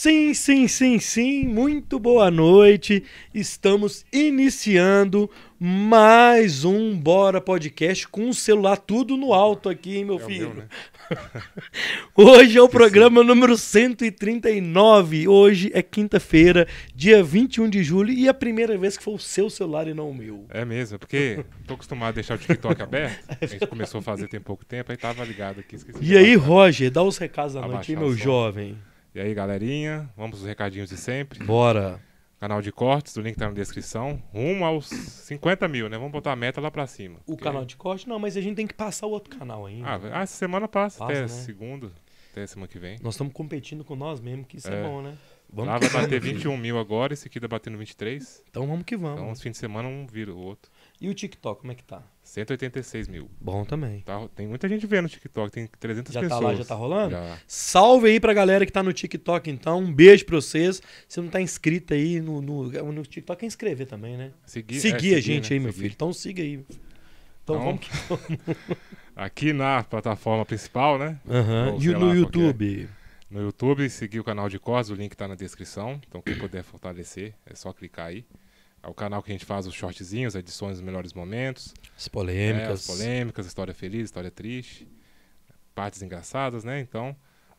Sim, sim, sim, sim, muito boa noite. Estamos iniciando mais um Bora Podcast com o celular tudo no alto aqui, hein, meu é filho? Meu, né? Hoje é o programa número 139. Hoje é quinta-feira, dia 21 de julho, e é a primeira vez que foi o seu celular e não o meu. É mesmo, é porque tô acostumado a deixar o TikTok aberto. É a gente começou a fazer tem pouco tempo, aí tava ligado aqui, esqueci. E aí, falar. Roger, dá os recados da noite, meu som. jovem. E aí, galerinha, vamos os recadinhos de sempre. Bora! Canal de cortes, o link tá na descrição. Rumo aos 50 mil, né? Vamos botar a meta lá pra cima. O porque... canal de cortes, Não, mas a gente tem que passar o outro canal ainda. Ah, ah essa semana passa, passa até né? segunda, até semana que vem. Nós estamos competindo com nós mesmo, que isso é, é bom, né? Vamos lá vai bater 21 mil agora, esse aqui tá batendo 23. Então vamos que vamos. Então, uns fim de semana um vira o outro. E o TikTok, como é que tá? 186 mil. Bom também. Tá, tem muita gente vendo o TikTok, tem 300 já pessoas. Já tá lá, já tá rolando? Já. Salve aí pra galera que tá no TikTok, então. Um beijo pra vocês. Se não tá inscrito aí no, no, no TikTok, é inscrever também, né? Seguir, é, seguir é, a gente né? aí, meu seguir. filho. Então siga aí. Então, então vamos que vamos. aqui na plataforma principal, né? Uhum. e no lá, é. YouTube? Qualquer... No YouTube, seguir o canal de Cos, o link tá na descrição. Então quem puder fortalecer, é só clicar aí. É o canal que a gente faz os shortzinhos, edições dos melhores momentos. As polêmicas. É, as polêmicas, história feliz, história triste. Partes engraçadas, né? Então,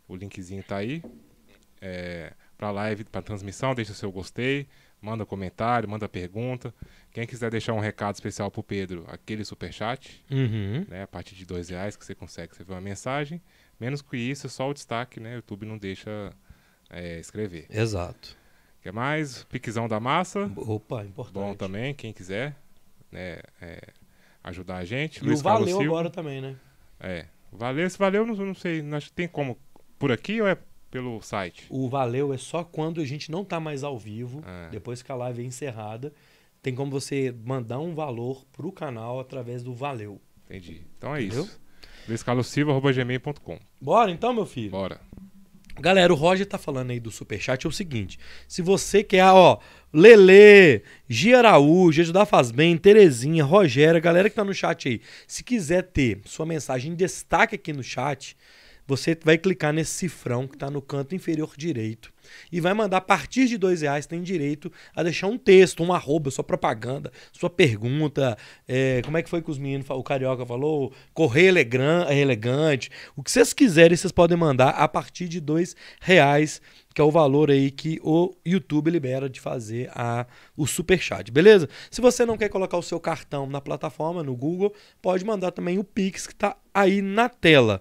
o linkzinho tá aí. É, pra live, pra transmissão, deixa o seu gostei. Manda comentário, manda pergunta. Quem quiser deixar um recado especial pro Pedro, aquele superchat. Uhum. Né, a partir de dois reais que você consegue escrever uma mensagem. Menos que isso, é só o destaque, né? O YouTube não deixa é, escrever. Exato. Quer mais? Piquezão da massa. Opa, importante. Bom também, quem quiser né, é, ajudar a gente. E Luiz o valeu Carlos Silva. agora também, né? É. Valeu, se valeu, não, não sei. Não, tem como por aqui ou é pelo site? O valeu é só quando a gente não tá mais ao vivo, é. depois que a live é encerrada. Tem como você mandar um valor pro canal através do valeu. Entendi. Então é Entendeu? isso. Luiz Carlos Silva, arroba gmail.com. Bora então, meu filho? Bora. Galera, o Roger tá falando aí do Superchat é o seguinte: se você quer, ó, Lele, Gia Araújo, Ajudar Faz Bem, Terezinha, Rogério, galera que tá no chat aí, se quiser ter sua mensagem em destaque aqui no chat, você vai clicar nesse cifrão que está no canto inferior direito e vai mandar a partir de dois reais tem direito a deixar um texto, um arroba, sua propaganda, sua pergunta, é, como é que foi que os meninos, o carioca falou, correr elegan, elegante, o que vocês quiserem vocês podem mandar a partir de dois reais que é o valor aí que o YouTube libera de fazer a, o super chat, beleza? Se você não quer colocar o seu cartão na plataforma, no Google, pode mandar também o Pix que está aí na tela.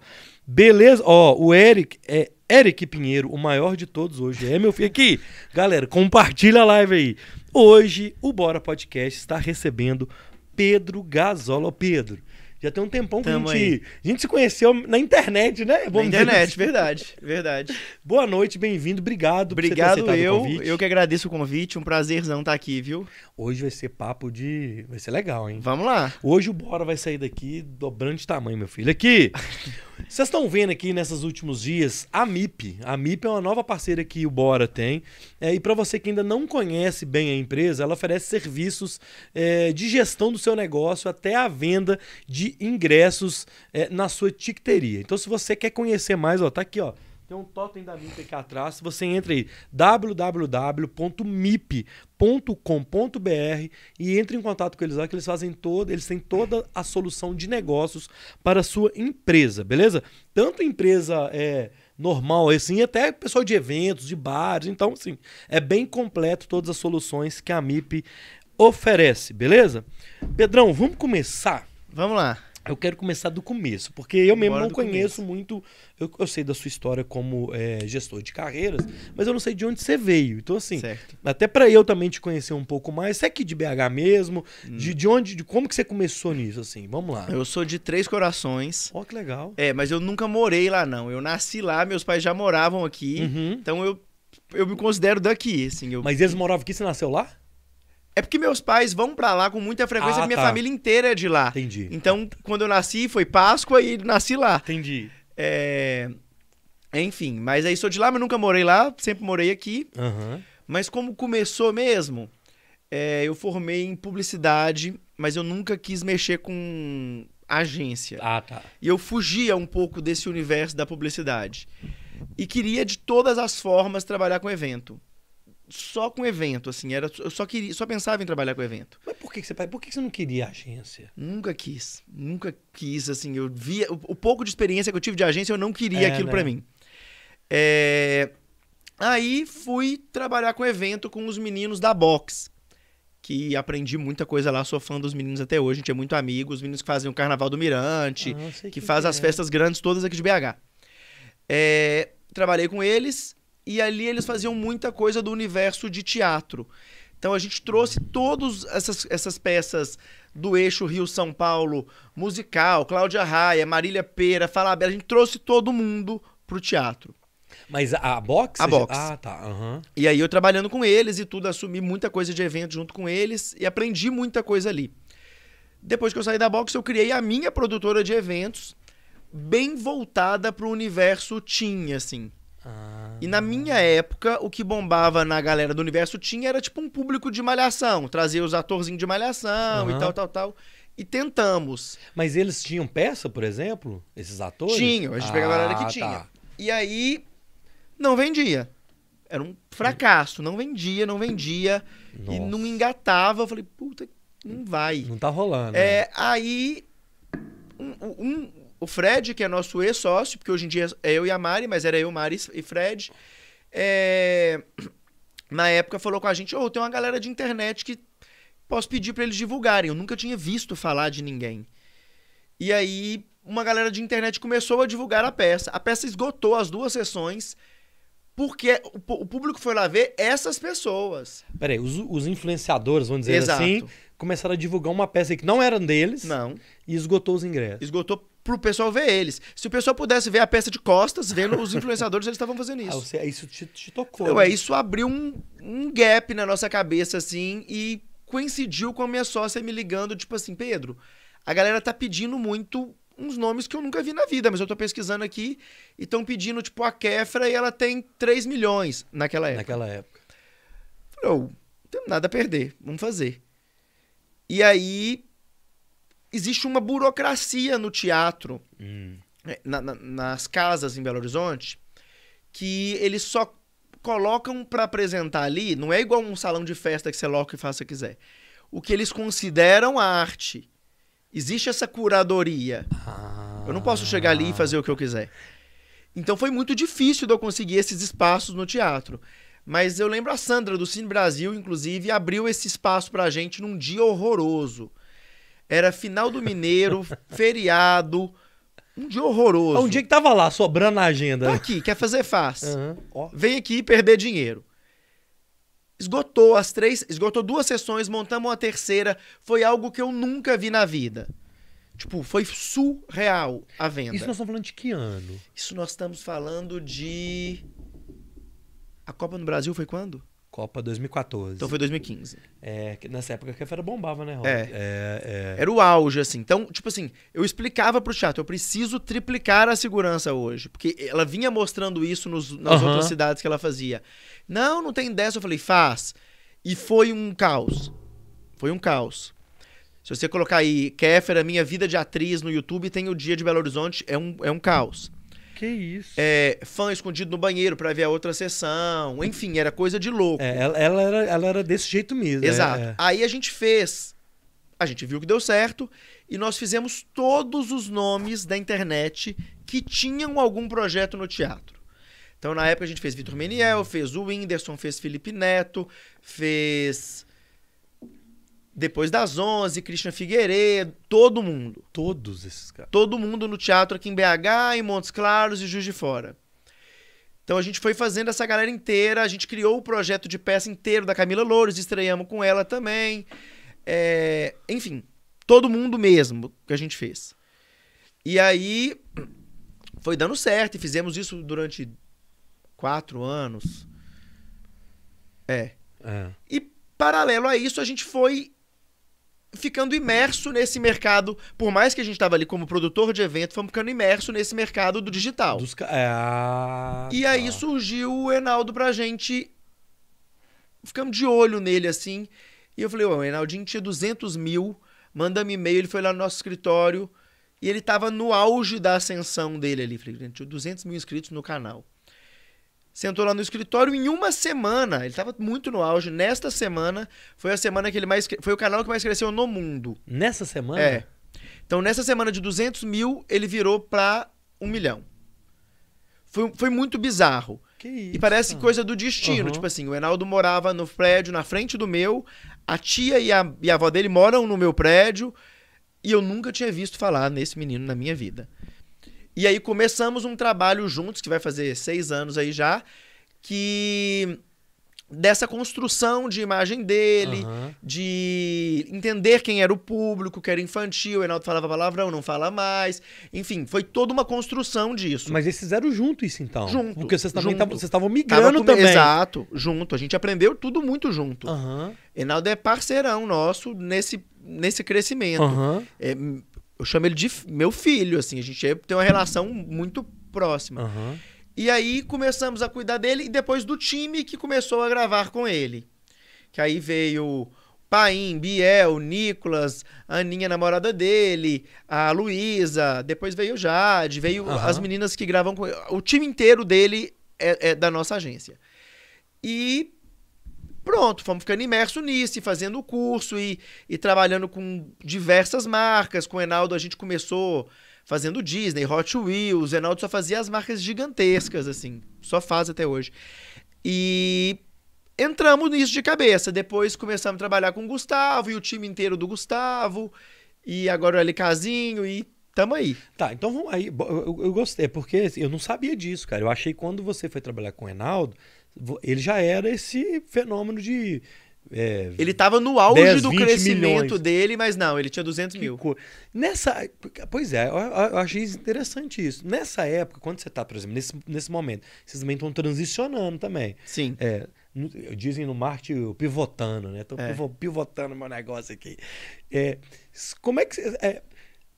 Beleza? Ó, o Eric é Eric Pinheiro, o maior de todos hoje. É meu filho aqui. Galera, compartilha a live aí. Hoje o Bora Podcast está recebendo Pedro Gasola. Pedro, já tem um tempão que a gente, a gente se conheceu na internet, né? Vamos na internet, assim. verdade, verdade. Boa noite, bem-vindo, obrigado. Obrigado eu, eu que agradeço o convite, um prazerzão estar tá aqui, viu? Hoje vai ser papo de, vai ser legal, hein? Vamos lá. Hoje o Bora vai sair daqui dobrando de tamanho, meu filho. Aqui, vocês estão vendo aqui nesses últimos dias a MIP. A MIP é uma nova parceira que o Bora tem. É, e para você que ainda não conhece bem a empresa, ela oferece serviços é, de gestão do seu negócio até a venda de de ingressos é, na sua ticteria. Então, se você quer conhecer mais, ó, tá aqui, ó. Tem um totem da MIP aqui atrás. Você entra aí, www.mip.com.br e entra em contato com eles lá, que eles fazem toda, eles têm toda a solução de negócios para a sua empresa, beleza? Tanto empresa é, normal, é assim, até pessoal de eventos, de bares. Então, assim, é bem completo todas as soluções que a MIP oferece, beleza? Pedrão, vamos começar Vamos lá. Eu quero começar do começo, porque eu Bora mesmo não conheço começo. muito. Eu, eu, sei da sua história como é, gestor de carreiras, mas eu não sei de onde você veio. Então, assim, certo. até para eu também te conhecer um pouco mais, você é aqui de BH mesmo? Hum. De, de onde, de como que você começou nisso, assim? Vamos lá. Eu sou de Três Corações. Ó, oh, que legal. É, mas eu nunca morei lá, não. Eu nasci lá, meus pais já moravam aqui, uhum. então eu, eu me considero daqui, assim. Eu... Mas eles moravam aqui, você nasceu lá? É porque meus pais vão para lá com muita frequência, ah, minha tá. família inteira é de lá. Entendi. Então, quando eu nasci, foi Páscoa e nasci lá. Entendi. É... Enfim, mas aí sou de lá, mas nunca morei lá, sempre morei aqui. Uhum. Mas como começou mesmo, é, eu formei em publicidade, mas eu nunca quis mexer com agência. Ah, tá. E eu fugia um pouco desse universo da publicidade. E queria, de todas as formas, trabalhar com evento só com evento, assim. Era, eu só queria, só pensava em trabalhar com evento. Mas por que, você, por que você não queria agência? Nunca quis. Nunca quis, assim. Eu via. O, o pouco de experiência que eu tive de agência, eu não queria é, aquilo né? para mim. É, aí fui trabalhar com evento com os meninos da Box. Que aprendi muita coisa lá, sou fã dos meninos até hoje, a gente é muito amigo, os meninos que fazem o Carnaval do Mirante, ah, que, que, faz que as é. festas grandes todas aqui de BH. É, trabalhei com eles e ali eles faziam muita coisa do universo de teatro. Então a gente trouxe todas essas, essas peças do eixo Rio-São Paulo, musical, Cláudia Raia, Marília Pera, Bela a gente trouxe todo mundo pro teatro. Mas a box? A box. Ah, tá. Uhum. E aí eu trabalhando com eles e tudo, assumi muita coisa de evento junto com eles e aprendi muita coisa ali. Depois que eu saí da box, eu criei a minha produtora de eventos, bem voltada pro universo teen, assim. Ah. E na minha época, o que bombava na galera do universo tinha era tipo um público de malhação. Trazia os atorzinhos de malhação uhum. e tal, tal, tal. E tentamos. Mas eles tinham peça, por exemplo? Esses atores? Tinham, a gente ah, pegava a ah, galera que tá. tinha. E aí, não vendia. Era um fracasso. Não vendia, não vendia. Nossa. E não engatava. Eu falei, puta, não vai. Não tá rolando. É, né? aí um, um, o Fred, que é nosso ex-sócio, porque hoje em dia é eu e a Mari, mas era eu, Mari e Fred. É... Na época falou com a gente, ô, oh, tem uma galera de internet que posso pedir para eles divulgarem. Eu nunca tinha visto falar de ninguém. E aí, uma galera de internet começou a divulgar a peça. A peça esgotou as duas sessões, porque o, público foi lá ver essas pessoas. Peraí, os, os influenciadores, vamos dizer assim, Exato. assim, começaram a divulgar uma peça que não era deles. Não. E esgotou os ingressos. Esgotou pro pessoal ver eles. Se o pessoal pudesse ver a peça de costas, vendo os influenciadores, eles estavam fazendo ah, isso. Ah, você, isso te, te tocou. Então, né? é, isso abriu um, um gap na nossa cabeça, assim, e coincidiu com a minha sócia me ligando, tipo assim, Pedro, a galera tá pedindo muito uns nomes que eu nunca vi na vida, mas eu tô pesquisando aqui e estão pedindo, tipo, a Kefra e ela tem 3 milhões naquela época. Naquela época. Falei, não tem nada a perder, vamos fazer. E aí existe uma burocracia no teatro, hum. Né, na, na, nas casas em Belo Horizonte, que eles só colocam para apresentar ali, não é igual um salão de festa que você loca e faz o que quiser. O que eles consideram a arte. Existe essa curadoria. Ah. Eu não posso chegar ali e ah. fazer o que eu quiser. Então foi muito difícil de eu conseguir esses espaços no teatro. Mas eu lembro a Sandra do Cine Brasil, inclusive, abriu esse espaço pra gente num dia horroroso. Era final do Mineiro, feriado. Um dia horroroso. É um dia que tava lá, sobrando na agenda. Tá aqui, quer fazer, faz. Uhum. Vem aqui perder dinheiro. Esgotou as três, esgotou duas sessões, montamos uma terceira. Foi algo que eu nunca vi na vida. Tipo, foi surreal a venda. Isso nós estamos falando de que ano? Isso nós estamos falando de. A Copa no Brasil foi quando? Copa 2014. Então foi 2015. É, nessa época que a feira bombava, né, Rob? É. É, é. Era o auge, assim. Então, tipo assim, eu explicava pro chato, eu preciso triplicar a segurança hoje. Porque ela vinha mostrando isso nos, nas outras cidades que ela fazia. Não, não tem dessa. Eu falei, faz. E foi um caos. Foi um caos. Se você colocar aí Kéfera, minha vida de atriz no YouTube, tem o dia de Belo Horizonte, é um, é um caos. Que isso. É, fã escondido no banheiro para ver a outra sessão. Enfim, era coisa de louco. É, ela, ela, era, ela era desse jeito mesmo. É, Exato. É. Aí a gente fez. A gente viu que deu certo e nós fizemos todos os nomes da internet que tinham algum projeto no teatro. Então, na época, a gente fez Vitor Meniel, fez o Whindersson, fez Felipe Neto, fez depois das 11, Christian Figueiredo, todo mundo. Todos esses caras. Todo mundo no teatro aqui em BH, em Montes Claros e Juiz de Fora. Então a gente foi fazendo essa galera inteira, a gente criou o projeto de peça inteiro da Camila Loures, estreamos com ela também. É... enfim, todo mundo mesmo que a gente fez. E aí foi dando certo e fizemos isso durante quatro anos. É. é. E paralelo a isso, a gente foi ficando imerso nesse mercado, por mais que a gente estava ali como produtor de evento, fomos ficando imerso nesse mercado do digital. Dos... É, ah, e aí tá. surgiu o Enaldo pra gente, ficamos de olho nele assim, e eu falei, o Enaldinho tinha 200 mil, manda-me e-mail, ele foi lá no nosso escritório, e ele tava no auge da ascensão dele ali, falei, tinha 200 mil inscritos no canal sentou lá no escritório em uma semana. Ele estava muito no auge. Nesta semana foi a semana que ele mais foi o canal que mais cresceu no mundo. Nessa semana? É. Então nessa semana de 200 mil ele virou para um milhão. Foi, foi muito bizarro. Que isso, e parece cara. coisa do destino. Uhum. Tipo assim, o Enaldo morava no prédio na frente do meu, a tia e a, e a avó dele moram no meu prédio, e eu nunca tinha visto falar nesse menino na minha vida. E aí começamos um trabalho juntos, que vai fazer seis anos aí já, que dessa construção de imagem dele, uhum. de entender quem era o público, que era infantil, o Enaldo falava palavrão, não fala mais. Enfim, foi toda uma construção disso. Mas eles fizeram junto isso então? Junto. Porque vocês também vocês estavam migrando com... também. Exato, junto. A gente aprendeu tudo muito junto. Uhum. Enaldo é parceirão nosso nesse, nesse crescimento. Uhum. É, eu chamo ele de meu filho, assim. A gente é, tem uma relação muito próxima. Uhum. E aí começamos a cuidar dele e depois do time que começou a gravar com ele. Que aí veio Paim, Biel, Nicolas, Aninha, namorada dele, a Luísa, depois veio Jade, veio uhum. as meninas que gravam com ele. O time inteiro dele é, é da nossa agência. E Pronto, fomos ficando imersos nisso, e fazendo o curso e, e trabalhando com diversas marcas. Com o Enaldo a gente começou fazendo Disney, Hot Wheels. O Enaldo só fazia as marcas gigantescas, assim. Só faz até hoje. E entramos nisso de cabeça. Depois começamos a trabalhar com o Gustavo e o time inteiro do Gustavo. E agora o LKzinho e tamo aí. Tá, então vamos aí. Eu, eu, gostei, porque assim, eu não sabia disso, cara. Eu achei que quando você foi trabalhar com o Enaldo, ele já era esse fenômeno de. É, ele estava no auge 10, do crescimento milhões. dele, mas não, ele tinha 200 que mil. Co... Nessa, pois é, eu, eu, achei interessante isso. Nessa época, quando você está, por exemplo, nesse, nesse momento, vocês também estão transicionando também. Sim. É, dizem no marketing pivotando, né? Estão é. pivotando meu negócio aqui. É, como é que você, é,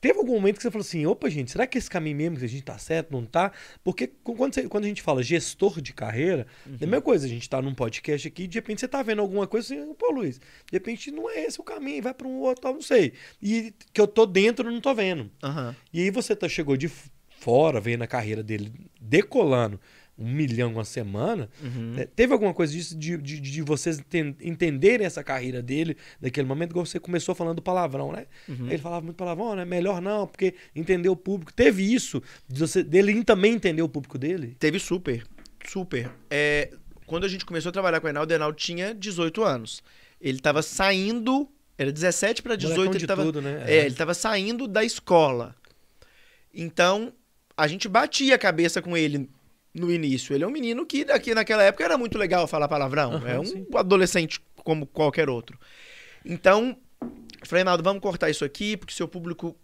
Teve algum momento que você falou assim: opa, gente, será que esse caminho mesmo que a gente tá certo, não tá? Porque quando, você, quando a gente fala gestor de carreira, uhum. é a uhum. mesma coisa. A gente tá num podcast aqui, de repente você tá vendo alguma coisa assim, pô, Luiz, de repente não é esse o caminho, vai para um outro, não sei. E que eu tô dentro não tô vendo. Uhum. E aí você tá, chegou de fora, vendo a carreira dele decolando um milhão uma semana. Uhum. Né? Teve alguma coisa disso de, de, de vocês ten, entenderem essa carreira dele naquele momento, igual você começou falando palavrão, né? Uhum. Ele falava muito palavrão, né? Melhor não, porque entendeu o público. Teve isso de você, dele também entender o público dele? Teve super, super. É, quando a gente começou a trabalhar com o Enaldo, o Enaldo tinha 18 anos. Ele estava saindo, era 17 para 18, ele estava tudo, né? é, é. ele tava saindo da escola. Então, a gente batia a cabeça com ele no início. Ele é um menino que daqui naquela época era muito legal falar palavrão. Uhum, é um sim. adolescente como qualquer outro. Então, falei, Naldo, vamos cortar isso aqui, porque seu público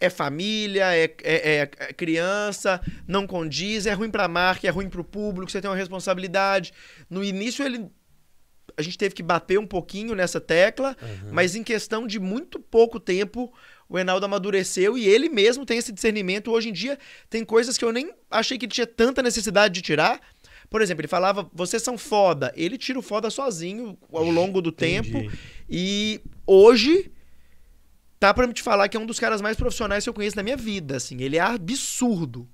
é família, é, é, é, é criança, não condiz, é ruim para a marca, é ruim para o público, você tem uma responsabilidade. No início, ele a gente teve que bater um pouquinho nessa tecla, uhum. mas em questão de muito pouco tempo, o Enaldo amadureceu e ele mesmo tem esse discernimento. Hoje em dia, tem coisas que eu nem achei que tinha tanta necessidade de tirar. Por exemplo, ele falava, vocês são foda. Ele tira o foda sozinho ao longo do Entendi. tempo. E hoje, tá pra me te falar que é um dos caras mais profissionais que eu conheço na minha vida, assim. Ele é absurdo.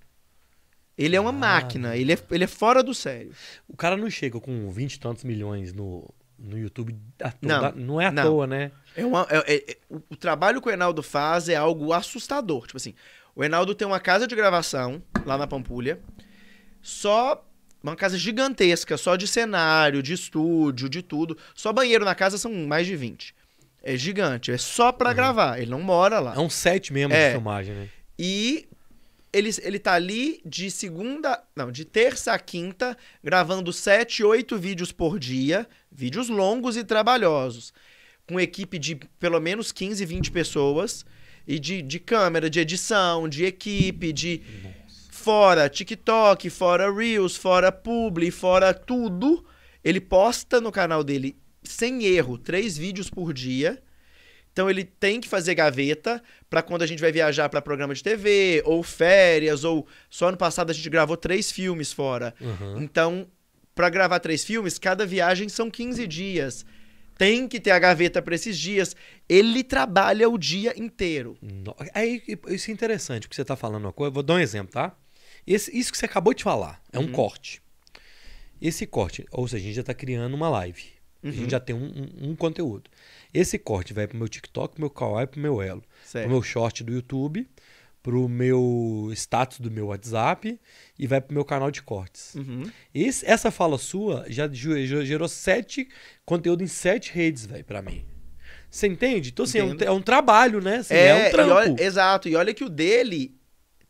Ele é uma ah, máquina, ele é, ele é fora do sério. O cara não chega com 20 e tantos milhões no, no YouTube à não, não é à não. toa, né? É uma, é, é, é, o trabalho que o Enaldo faz é algo assustador. Tipo assim, o Enaldo tem uma casa de gravação lá na Pampulha, só uma casa gigantesca, só de cenário, de estúdio, de tudo. Só banheiro na casa são mais de 20. É gigante, é só para uhum. gravar, ele não mora lá. É um set mesmo de é. filmagem, né? E ele, ele tá ali de segunda. Não, de terça a quinta, gravando 7, 8 vídeos por dia, Vídeos longos e trabalhosos. Com equipe de pelo menos 15, 20 pessoas. E de, de câmera, de edição, de equipe, de. Fora TikTok, fora Reels, fora Publi, fora tudo. Ele posta no canal dele, sem erro, três vídeos por dia. Então ele tem que fazer gaveta para quando a gente vai viajar para programa de TV, ou férias, ou só ano passado a gente gravou três filmes fora. Uhum. Então para gravar três filmes, cada viagem são 15 dias. Tem que ter a gaveta para esses dias. Ele trabalha o dia inteiro. aí, isso é interessante, porque você está falando uma coisa. Vou dar um exemplo, tá? Esse, isso que você acabou de falar é um uhum. corte. Esse corte, ou seja, a gente já está criando uma live. Uhum. A gente uhum. já tem um, um, um conteúdo. Esse corte vai para o meu TikTok, meu Kawaii, pro meu Elo. Para meu short do YouTube pro meu status do meu WhatsApp e vai pro meu canal de cortes. Uhum. Esse, essa fala sua já, gerou sete conteúdo em sete redes, velho, pra mim. Você entende? Então, assim, é um, é um, trabalho, né? Assim, é, é, um trampo. E olha, exato. E olha que o dele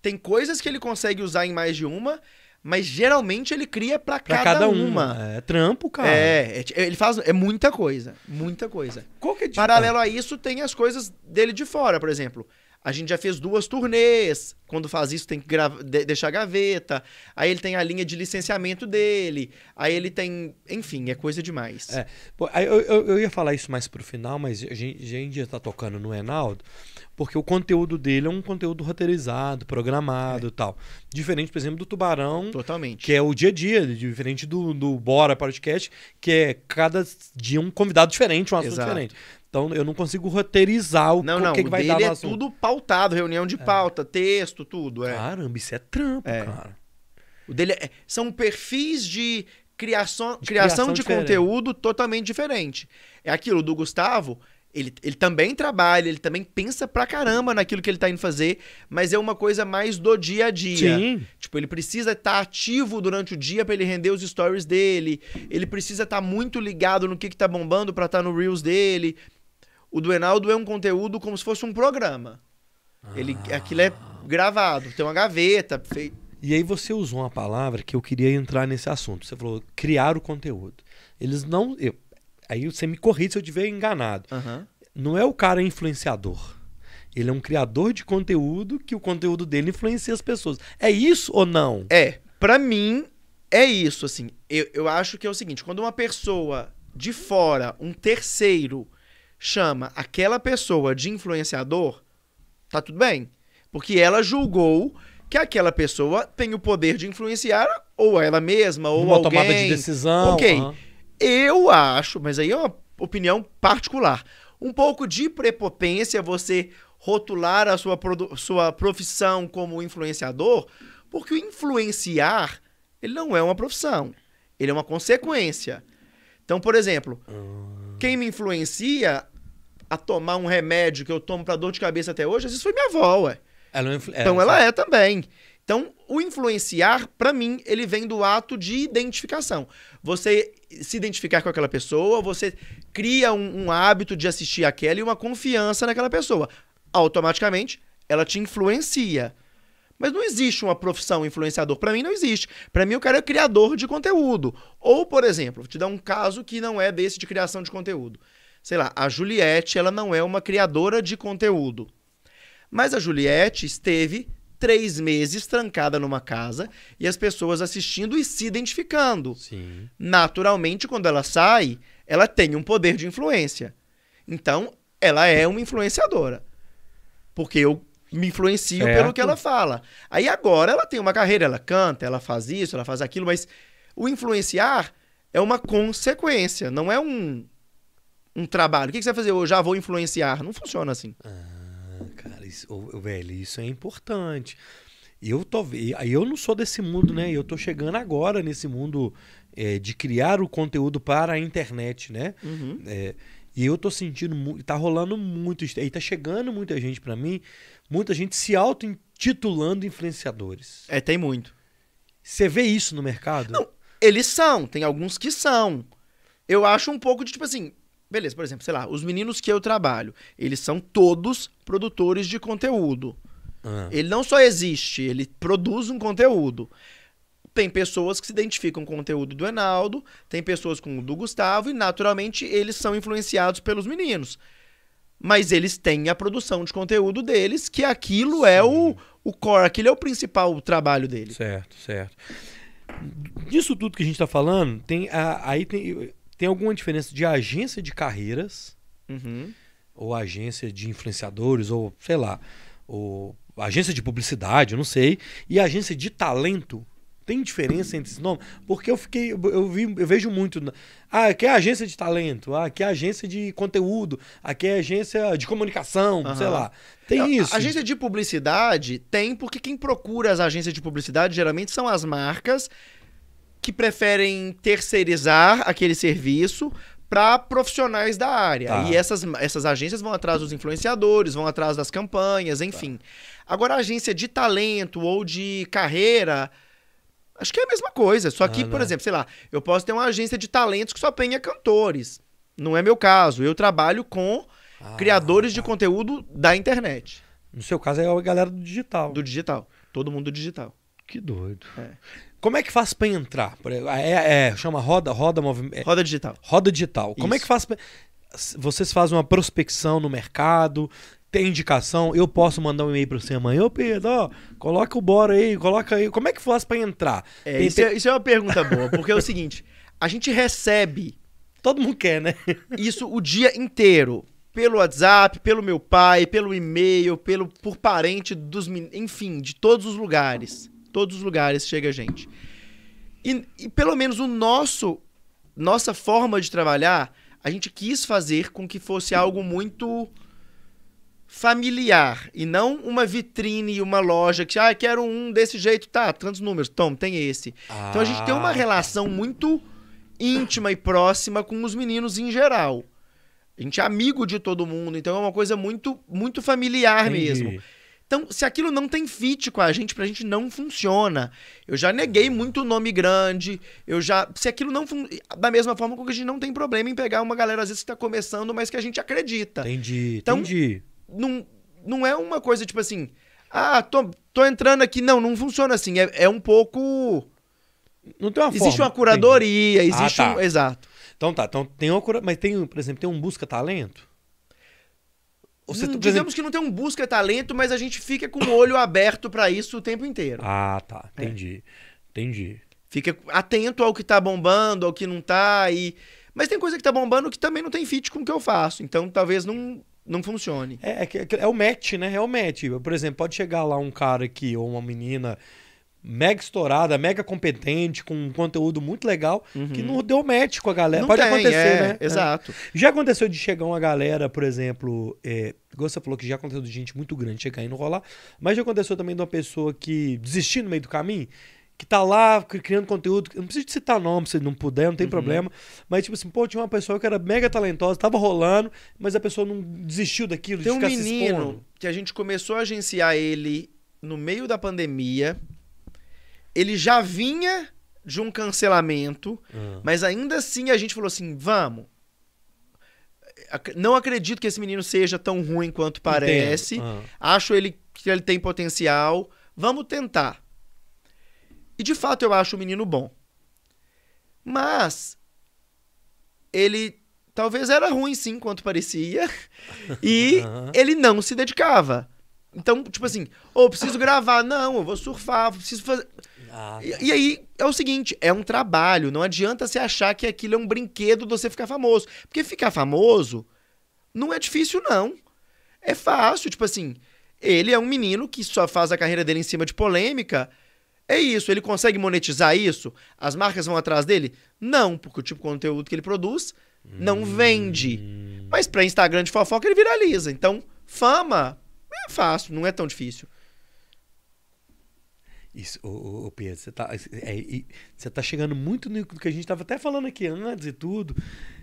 tem coisas que ele consegue usar em mais de uma, mas geralmente ele cria para cada, cada, uma. uma. É trampo, cara. É, é, ele faz é muita coisa, muita coisa. Qual que é de... Paralelo a isso tem as coisas dele de fora, por exemplo. A gente já fez duas turnês. Quando faz isso, tem que de deixar gaveta. Aí ele tem a linha de licenciamento dele. Aí ele tem. Enfim, é coisa demais. É. Bom, eu, eu, eu, ia falar isso mais pro final, mas a gente, a gente já tá tocando no Enaldo, porque o conteúdo dele é um conteúdo roteirizado, programado é. e é. tal. Diferente, por exemplo, do Tubarão. Totalmente. Que é o dia a dia, diferente do, do Bora Podcast, que é cada dia um convidado diferente, um assunto Exato. diferente. Então eu não consigo roteirizar o não, não, que, que vai dar no é tudo pautado, reunião de é. pauta, texto, tudo. É. Caramba, isso é trampo, é. cara. O dele é, são perfis de criação de, criação de conteúdo totalmente diferente. É aquilo do Gustavo, ele, ele também trabalha, ele também pensa pra caramba naquilo que ele tá indo fazer, mas é uma coisa mais do dia a dia. Sim. Tipo, ele precisa estar tá ativo durante o dia para ele render os stories dele, ele precisa estar tá muito ligado no que, que tá bombando pra estar tá no Reels dele. O do Enaldo é um conteúdo como se fosse um programa. Ah. Ele, aquilo é gravado, tem uma gaveta feita. E aí você usou uma palavra que eu queria entrar nesse assunto. Você falou criar o conteúdo. Eles não. Eu, aí você me corrige se eu estiver enganado. Uhum. Não é o cara influenciador. Ele é um criador de conteúdo que o conteúdo dele influencia as pessoas. É isso ou não? É. Para mim, é isso. Assim, eu, eu acho que é o seguinte: quando uma pessoa de fora, um terceiro, chama aquela pessoa de influenciador, tá tudo bem. Porque ela julgou que aquela pessoa tem o poder de influenciar ou ela mesma ou Uma alguém. Uma tomada de decisão. Ok. Uhum. Eu acho, mas aí é uma opinião particular. Um pouco de prepotência você rotular a sua, sua profissão como influenciador, porque o influenciar, ele não é uma profissão. Ele é uma consequência. Então, por exemplo, uhum. Quem me influencia a tomar um remédio que eu tomo para dor de cabeça até hoje, às vezes foi minha avó, ué. Ela é influ... É, então ela é também. Então, o influenciar, para mim, ele vem do ato de identificação. Você se identificar com aquela pessoa, você cria um, um hábito de assistir aquela e uma confiança naquela pessoa. Automaticamente, ela te influencia. Mas não existe uma profissão influenciador. Para mim, não existe. Para mim, o cara é criador de conteúdo. Ou, por exemplo, vou te dar um caso que não é desse de criação de conteúdo. Sei lá, a Juliette, ela não é uma criadora de conteúdo. Mas a Juliette esteve três meses trancada numa casa e as pessoas assistindo e se identificando. Sim. Naturalmente, quando ela sai, ela tem um poder de influência. Então, ela é uma influenciadora. Porque eu me influencio certo. pelo que ela fala. Aí agora ela tem uma carreira, ela canta, ela faz isso, ela faz aquilo, mas o influenciar é uma consequência, não é um, um trabalho. O que, você vai fazer? Eu já vou influenciar. Não funciona assim. Ah, cara, isso, velho, isso é importante. Eu tô, eu não sou desse mundo, né? Eu tô chegando agora nesse mundo é, de criar o conteúdo para a internet, né? Uhum. É, e eu tô sentindo, tá rolando muito, e tá chegando muita gente para mim Muita gente se auto-intitulando influenciadores. É, tem muito. Você vê isso no mercado? Não, eles são, tem alguns que são. Eu acho um pouco de tipo assim, beleza, por exemplo, sei lá, os meninos que eu trabalho, eles são todos produtores de conteúdo. Ah. Ele não só existe, ele produz um conteúdo. Tem pessoas que se identificam com o conteúdo do Enaldo, tem pessoas com o do Gustavo, e naturalmente eles são influenciados pelos meninos mas eles têm a produção de conteúdo deles, que aquilo é Sim. é o, o core, aquilo é o principal trabalho dele. Certo, certo. Disso tudo que a gente está falando, tem a, aí tem, tem alguma diferença de agência de carreiras, uhum. ou agência de influenciadores, ou sei lá, ou agência de publicidade, não sei, e agência de talento. Tem diferença entre esses nomes? Porque eu fiquei, eu, vi, eu vejo muito. Ah, aqui é agência de talento, ah, aqui é agência de conteúdo, aqui é agência de comunicação, uhum. sei lá. Tem isso. agência de publicidade tem, porque quem procura as agências de publicidade geralmente são as marcas que preferem terceirizar aquele serviço para profissionais da área. Tá. E essas, essas agências vão atrás dos influenciadores, vão atrás das campanhas, enfim. Tá. Agora, a agência de talento ou de carreira Acho que é a mesma coisa. Só que, ah, por né? exemplo, sei lá, eu posso ter uma agência de talentos que só penha cantores. Não é meu caso. Eu trabalho com ah, criadores de tá. conteúdo da internet. No seu caso é a galera do digital. Do digital. Todo mundo digital. Que doido. É. Como é que faz para entrar? É, é, é, chama roda, roda movimento. É, roda digital. Roda digital. Isso. Como é que faz pra... Vocês fazem uma prospecção no mercado, tem indicação? Eu posso mandar um e-mail para você amanhã? Ô, Pedro, ó, coloca o Bora aí, coloca aí. Como é que faz para entrar? É, tem, isso, tem... É, isso, é, uma pergunta boa, porque é o seguinte: a gente recebe. Todo mundo quer, né? isso o dia inteiro. Pelo WhatsApp, pelo meu pai, pelo e-mail, pelo por parente dos. Enfim, de todos os lugares. Todos os lugares chega a gente. E, e pelo menos o nosso. Nossa forma de trabalhar, a gente quis fazer com que fosse algo muito familiar e não uma vitrine e uma loja que, ah, quero um desse jeito, tá, tantos números, toma, tem esse. Ah. Então a gente tem uma ah. relação muito íntima e próxima com os meninos em geral. A gente é amigo de todo mundo, então é uma coisa muito muito familiar Entendi. mesmo. Então, se aquilo não tem fit com a gente, pra gente não funciona. Eu já neguei muito nome grande, eu já. Se aquilo não. Fun... Da mesma forma que a gente não tem problema em pegar uma galera, às vezes, que tá começando, mas que a gente acredita. Entendi. Então, entendi não, não é uma coisa tipo assim, ah, tô, tô entrando aqui. Não, não funciona assim. É, é um pouco. Não tem uma Existe forma. uma curadoria, existe ah, tá. um. Exato. Então tá, então tem uma cura... mas tem, por exemplo, tem um busca-talento? Você, hum, tá, dizemos exemplo... que não tem um busca-talento, mas a gente fica com o olho aberto para isso o tempo inteiro. Ah, tá. É. Entendi. É. Entendi. Fica atento ao que tá bombando, ao que não tá. E... Mas tem coisa que tá bombando que também não tem fit com o que eu faço. Então talvez não, não funcione. É, é, é, é o match, né? É o match. Por exemplo, pode chegar lá um cara aqui ou uma menina mega estourada, mega competente, com um conteúdo muito legal, uhum. que não deu match com a galera. Não Pode tem, acontecer, é, né? É. Exato. É. Já aconteceu de chegar uma galera, por exemplo, é, você falou que já aconteceu de gente muito grande chegar e não rolar, mas já aconteceu também de uma pessoa que desistir no meio do caminho que tá lá criando conteúdo. Eu não preciso citar nome se não puder, não tem uhum. problema. Mas, tipo assim, pô, tinha uma pessoa que era mega talentosa, tava rolando, mas a pessoa não desistiu daquilo, tem de ficar um menino que a gente começou a agenciar ele no meio da pandemia. Ele já vinha de um cancelamento, uhum. mas ainda assim a gente falou assim: vamos. Não acredito que esse menino seja tão ruim quanto parece. Uhum. Acho ele que ele tem potencial. Vamos tentar. E de fato eu acho o menino bom. Mas ele talvez era ruim sim quanto parecia e ele não se dedicava. Então, tipo assim, ou oh, preciso gravar, não, eu vou surfar, preciso fazer. Ah. E, tá. e, aí é o seguinte, é um trabalho, não adianta você achar que aquilo é um brinquedo de você ficar famoso, porque ficar famoso não é difícil não. É fácil, tipo assim, ele é um menino que só faz a carreira dele em cima de polêmica é isso, ele consegue monetizar isso? As marcas vão atrás dele? Não, porque o tipo de conteúdo que ele produz não hum. vende. Mas para Instagram de fofoca ele viraliza. Então, fama é fácil, não é tão difícil. Isso, ô, ô Pedro, você tá, é, você tá chegando muito no que a gente tava até falando aqui antes e tudo.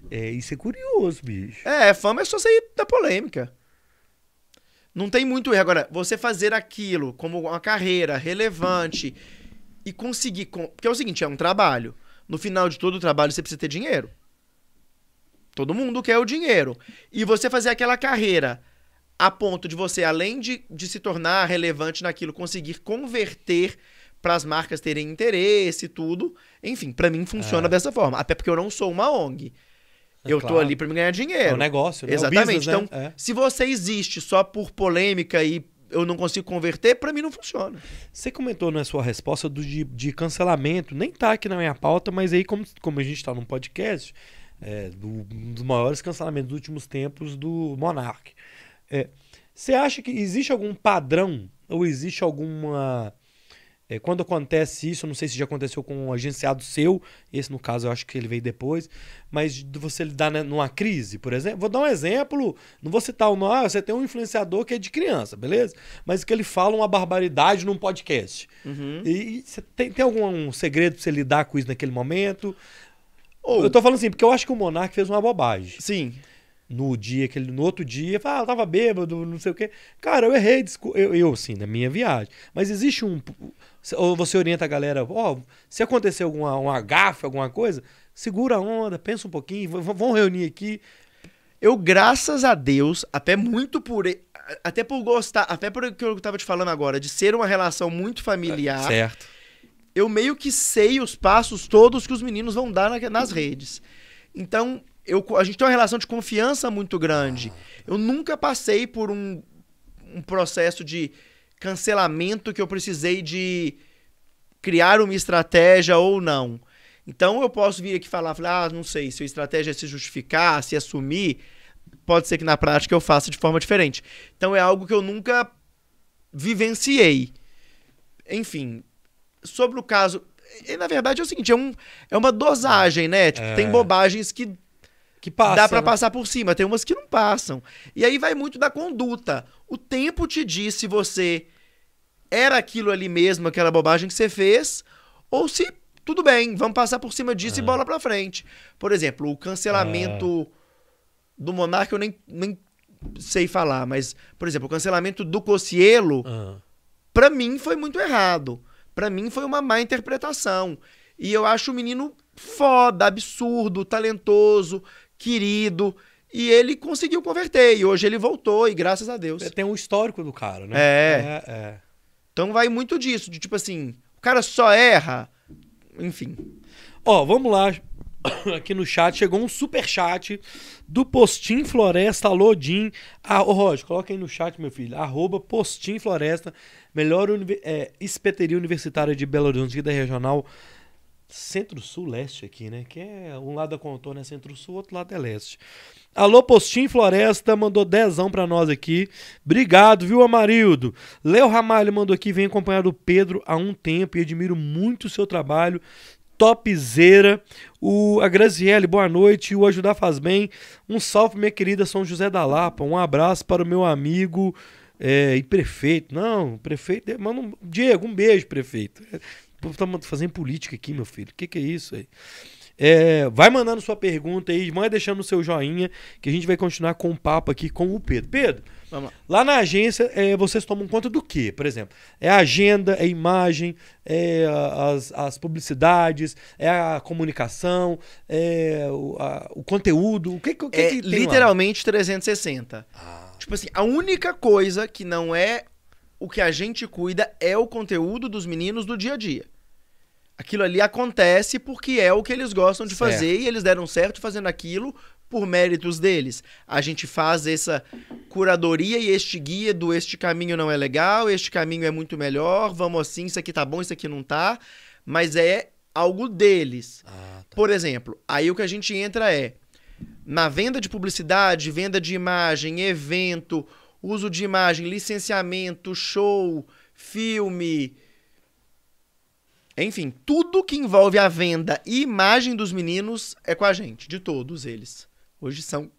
É, isso é curioso, bicho. É, fama é só sair da polêmica. Não tem muito erro. Agora, você fazer aquilo como uma carreira relevante e conseguir. Porque é o seguinte: é um trabalho. No final de todo o trabalho, você precisa ter dinheiro. Todo mundo quer o dinheiro. E você fazer aquela carreira a ponto de você, além de, de se tornar relevante naquilo, conseguir converter para as marcas terem interesse e tudo. Enfim, para mim funciona é. dessa forma. Até porque eu não sou uma ONG. É eu claro. tô ali para me ganhar dinheiro. É um negócio, né? É Exatamente. É business, né? então, né? é. se você existe só por polêmica e eu não consigo converter, para mim não funciona. Você comentou na sua resposta do, de, de, cancelamento, nem tá aqui na minha pauta, mas aí, como, como a gente tá num podcast, é, do, dos maiores cancelamentos dos últimos tempos do Monark. É, você acha que existe algum padrão ou existe alguma é, quando acontece isso, não sei se já aconteceu com um agenciado seu, esse no caso eu acho que ele veio depois, mas de você lidar né, numa crise, por exemplo. Vou dar um exemplo, não vou citar o nome, ah, você tem um influenciador que é de criança, beleza? Mas que ele fala uma barbaridade num podcast. Uhum. E, e você tem, tem algum um segredo pra você lidar com isso naquele momento? Ou... Eu tô falando assim, porque eu acho que o Monark fez uma bobagem. Sim no dia que ele, no outro dia, fala, ah, tava bêbado, não sei o quê. Cara, eu errei, eu, eu sim, na minha viagem. Mas existe um ou você orienta a galera, ó, oh, se acontecer alguma uma gafa, alguma coisa, segura a onda, pensa um pouquinho, vamos reunir aqui. Eu, graças a Deus, até muito por. Até por gostar, até por que eu tava te falando agora, de ser uma relação muito familiar. É, certo. Eu meio que sei os passos todos que os meninos vão dar na, nas redes. Então, eu, a gente tem uma relação de confiança muito grande. Eu nunca passei por um, um processo de cancelamento que eu precisei de criar uma estratégia ou não. Então eu posso vir aqui falar, falar ah, não sei, se a estratégia é se justificar, se assumir, pode ser que na prática eu faça de forma diferente. Então é algo que eu nunca vivenciei. Enfim, sobre o caso, e, na verdade é o seguinte, é, um, é uma dosagem, né? Tipo, é. tem bobagens que que passa, dá para né? passar por cima, tem umas que não passam. E aí vai muito da conduta. O tempo te diz se você era aquilo ali mesmo, aquela bobagem que você fez, ou se tudo bem, vamos passar por cima disso ah. e é. bola pra frente. Por exemplo, o cancelamento ah. do Monarca eu nem, nem sei falar, mas, por exemplo, o cancelamento do Cocielo, ah. pra mim foi muito errado. Pra mim foi uma má interpretação. E eu acho o menino foda, absurdo, talentoso, querido. E ele conseguiu converter. E hoje ele voltou, e graças a Deus. É, tem um histórico do cara, né? É. é, é. Então vai muito disso, de tipo assim, o cara só erra. Enfim. Ó, oh, vamos lá. Aqui no chat chegou um super chat do Postim Floresta Lodin Ah, ô Roger, coloca aí no chat, meu filho. Arroba Postim Floresta, melhor uni é, espeteria universitária de Belo Horizonte da regional centro-sul-leste aqui, né? Que é um lado da é contorno é centro-sul, outro lado é leste. Alô, Postim Floresta, mandou dezão pra nós aqui. Obrigado, viu, Amarildo? Léo Ramalho mandou aqui, vem acompanhado o Pedro há um tempo e admiro muito o seu trabalho. Topzera, o, a Graziele, boa noite, o Ajudar Faz Bem. Um salve, minha querida São José da Lapa. Um abraço para o meu amigo é, e prefeito. Não, prefeito. um Diego, um beijo, prefeito estamos tá fazendo política aqui, meu filho. O que, que é isso aí? É, vai mandando sua pergunta aí, vai deixando o seu joinha, que a gente vai continuar com o papo aqui com o Pedro. Pedro, lá. lá. na agência é, vocês tomam conta do que, por exemplo? É a agenda, é imagem, é as, as publicidades, é a comunicação, é o, a, o conteúdo. O que, que, é, que Literalmente lá? 360. Ah. Tipo assim, a única coisa que não é o que a gente cuida é o conteúdo dos meninos do dia a dia aquilo ali acontece porque é o que eles gostam de certo. fazer e eles deram certo fazendo aquilo por méritos deles. A gente faz essa curadoria e este guia do este caminho não é legal, este caminho é muito melhor, vamos assim, isso aqui tá bom, isso aqui não tá, mas é algo deles. Ah, tá. Por exemplo, aí o que a gente entra é na venda de publicidade, venda de imagem, evento, uso de imagem, licenciamento, show, filme, enfim, tudo que envolve a venda e imagem dos meninos é com a gente, de todos eles. Hoje são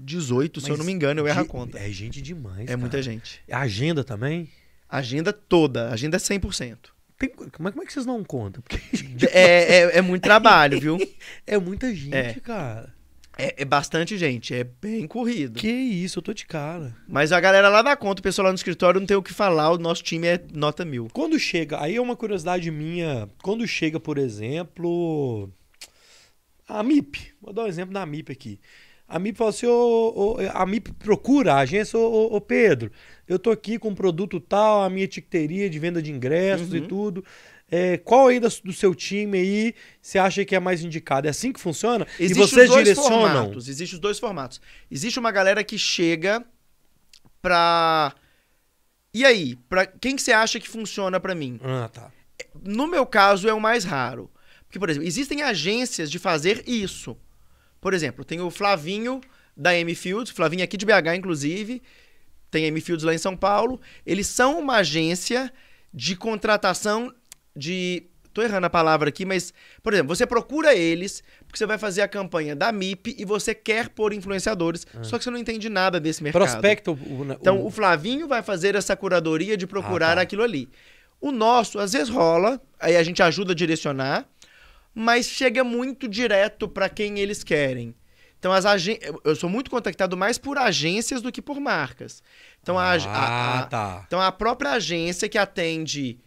18, Mas se eu não me engano, eu erro a conta. É gente demais. É cara. muita gente. A é agenda também? Agenda toda, agenda é 100%. Tem, como, é, como é que vocês não contam? Porque é, é, é, muito trabalho, viu? é muita gente, é. cara. É, é, bastante gente, é bem corrido. Que isso, eu tô de cara. Mas a galera lá dá conta, o pessoal lá no escritório não tem o que falar, o nosso time é nota mil. Quando chega, aí é uma curiosidade minha, quando chega, por exemplo, a MIP, vou dar um exemplo da MIP aqui. A MIP fala assim, ô, ô, a MIP procura a agência, ô, ô, Pedro, eu tô aqui com um produto tal, a minha etiqueteria de venda de ingressos uhum. e tudo é, qual aí do seu time aí você acha que é mais indicado? É assim que funciona? Existe e vocês os dois direcionam? Formatos, existe os dois formatos. Existe uma galera que chega pra... E aí, pra quem que você acha que funciona para mim? Ah, tá. No meu caso, é o mais raro. Porque, por exemplo, existem agências de fazer isso. Por exemplo, tem o Flavinho da M Fields, Flavinho aqui de BH, inclusive, tem M Fields lá em São Paulo. Eles são uma agência de contratação de. Tô errando a palavra aqui, mas, por exemplo, você procura eles, porque você vai fazer a campanha da MIP e você quer pôr influenciadores, ah. só que você não entende nada desse mercado. Prospecto. O, o... Né, então, o Flavinho vai fazer essa curadoria de procurar ah, tá. aquilo ali. O nosso, às vezes, rola, aí a gente ajuda a direcionar, mas chega muito direto para quem eles querem. Então, as agen... eu sou muito contactado mais por agências do que por marcas. Então, ah, a, a, tá. então, a própria agência que atende,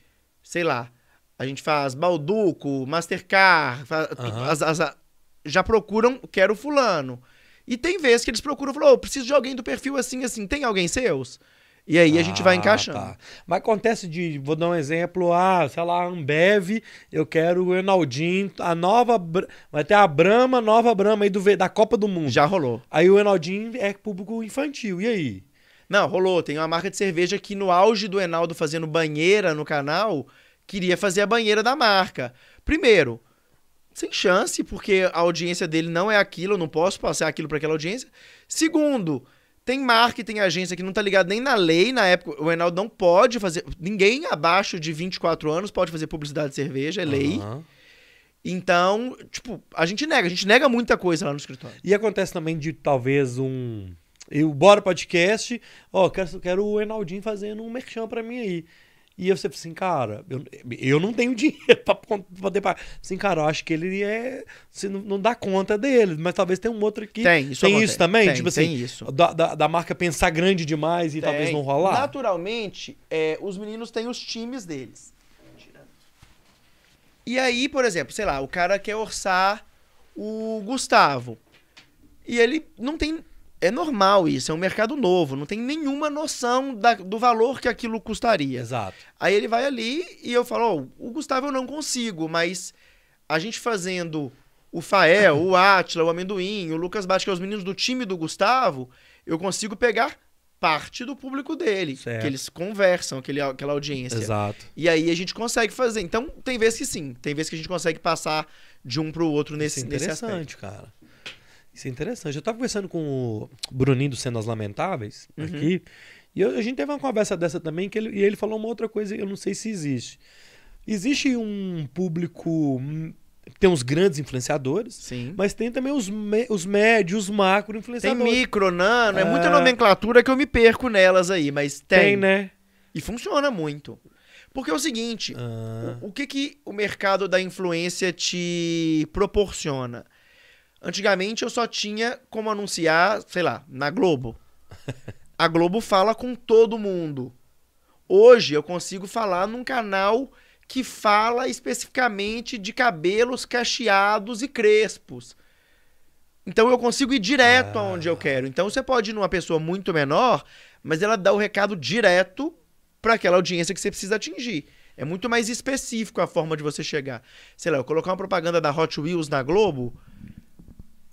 sei lá, a gente faz Balduco, Mastercard, uhum. as, as, as, já procuram, quero fulano. E tem vezes que eles procuram, falou, oh, preciso de alguém do perfil assim, assim, tem alguém seus? E aí ah, a gente vai ah, encaixando. Tá. Mas acontece de, vou dar um exemplo, ah, sei lá, Ambev, eu quero o Enaldinho, a nova, vai ter a Brama, nova Brama aí do, da Copa do Mundo. Já rolou. Aí o Enaldinho é público infantil, e aí? Não, rolou. Tem uma marca de cerveja que no auge do Enaldo fazendo banheira no canal, queria fazer a banheira da marca. Primeiro, sem chance, porque a audiência dele não é aquilo, eu não posso passar aquilo para aquela audiência. Segundo, tem marca e tem agência que não tá ligada nem na lei, na época, o Reinaldo não pode fazer, ninguém abaixo de 24 anos pode fazer publicidade de cerveja, é lei. Uhum. Então, tipo, a gente nega, a gente nega muita coisa lá no escritório. E acontece também de talvez um eu bora podcast, ó, quero, quero o Enaldinho fazendo um merchan para mim aí. E eu sempre assim, cara, eu, eu não tenho dinheiro pra poder pagar. Assim, cara, eu acho que ele é. Assim, não, não dá conta dele, mas talvez tem um outro que. Tem isso, tem isso também? Tem, tipo tem assim, isso. Da, da, da, marca pensar grande demais e tem. talvez não rolar? Naturalmente, é, os meninos têm os times deles. E aí, por exemplo, sei lá, o cara quer orçar o Gustavo. E ele não tem é normal isso, é um mercado novo, não tem nenhuma noção da, do valor que aquilo custaria. Exato. Aí ele vai ali e eu falo: oh, o Gustavo eu não consigo, mas a gente fazendo o Fael, o Atila, o Amendoim, o Lucas Bate, que é os meninos do time do Gustavo, eu consigo pegar parte do público dele, certo. que eles conversam, aquele, aquela audiência. Exato. E aí a gente consegue fazer. Então, tem vezes que sim, tem vezes que a gente consegue passar de um para o outro é nesse, Isso interessante, nesse aspecto. cara. Isso é interessante. Eu estava conversando com o Bruninho do Cenas Lamentáveis uhum. aqui. E eu, a gente teve uma conversa dessa também, que ele, e ele falou uma outra coisa, eu não sei se existe. Existe um público. Hum, tem os grandes influenciadores, Sim. mas tem também os, me, os médios, macro influenciadores. Tem micro, nano, é... é muita nomenclatura que eu me perco nelas aí, mas tem. Tem, né? E funciona muito. Porque é o seguinte, ah. o, o que, que o mercado da influência te proporciona? Antigamente eu só tinha como anunciar, sei lá, na Globo. A Globo fala com todo mundo. Hoje eu consigo falar num canal que fala especificamente de cabelos cacheados e crespos. Então eu consigo ir direto ah. aonde eu quero. Então você pode ir numa pessoa muito menor, mas ela dá o recado direto para aquela audiência que você precisa atingir. É muito mais específico a forma de você chegar. Sei lá, eu colocar uma propaganda da Hot Wheels na Globo,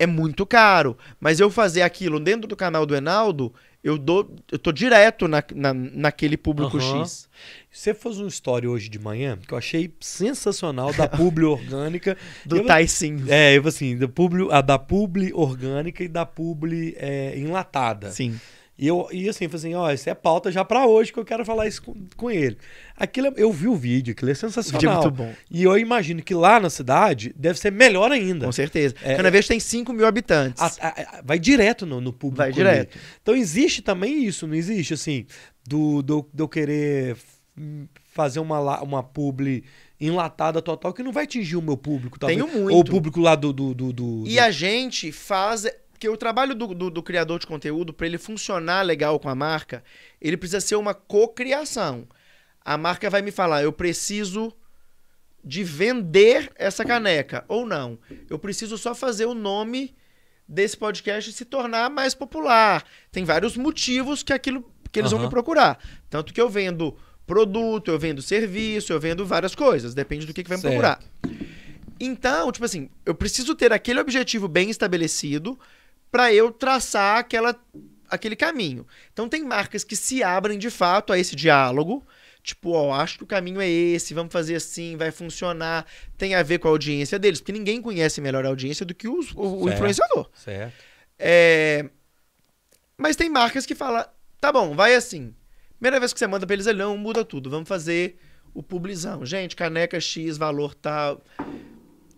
é muito caro. Mas eu fazer aquilo dentro do canal do Enaldo, eu dou, eu tô direto na, na, naquele público uhum. X. Você fez um story hoje de manhã que eu achei sensacional da publi orgânica do eu, É, eu assim, da publi, a da publi orgânica e da publi é, enlatada. Sim. E eu ia assim, assim, ó, isso é pauta já para hoje que eu quero falar isso com, com ele. Aquilo, é, eu vi o vídeo, aquilo é sensacional. O vídeo é muito bom. E eu imagino que lá na cidade deve ser melhor ainda. Com certeza. É, Canaveses é, tem 5 mil habitantes. A, a, a, vai direto no, no público. Vai ali. direto. Então existe também isso, não existe, assim, do, do, do eu querer fazer uma, uma publi enlatada total que não vai atingir o meu público. Talvez, Tenho muito. Ou o público lá do... do, do, do e do... a gente faz porque o trabalho do, do, do criador de conteúdo, para ele funcionar legal com a marca, ele precisa ser uma cocriação. A marca vai me falar, eu preciso de vender essa caneca ou não. Eu preciso só fazer o nome desse podcast se tornar mais popular. Tem vários motivos que aquilo que eles uhum. vão me procurar. Tanto que eu vendo produto, eu vendo serviço, eu vendo várias coisas. Depende do que, que vai me procurar. Então, tipo assim, eu preciso ter aquele objetivo bem estabelecido para eu traçar aquela, aquele caminho. Então tem marcas que se abrem de fato a esse diálogo, tipo, ó, acho que o caminho é esse, vamos fazer assim, vai funcionar, tem a ver com a audiência deles, porque ninguém conhece melhor a audiência do que os, o, o influenciador. Certo. É... Mas tem marcas que falam, tá bom, vai assim. Primeira vez que você manda pra eles, é, não muda tudo, vamos fazer o publizão. Gente, caneca X, valor tal. Tá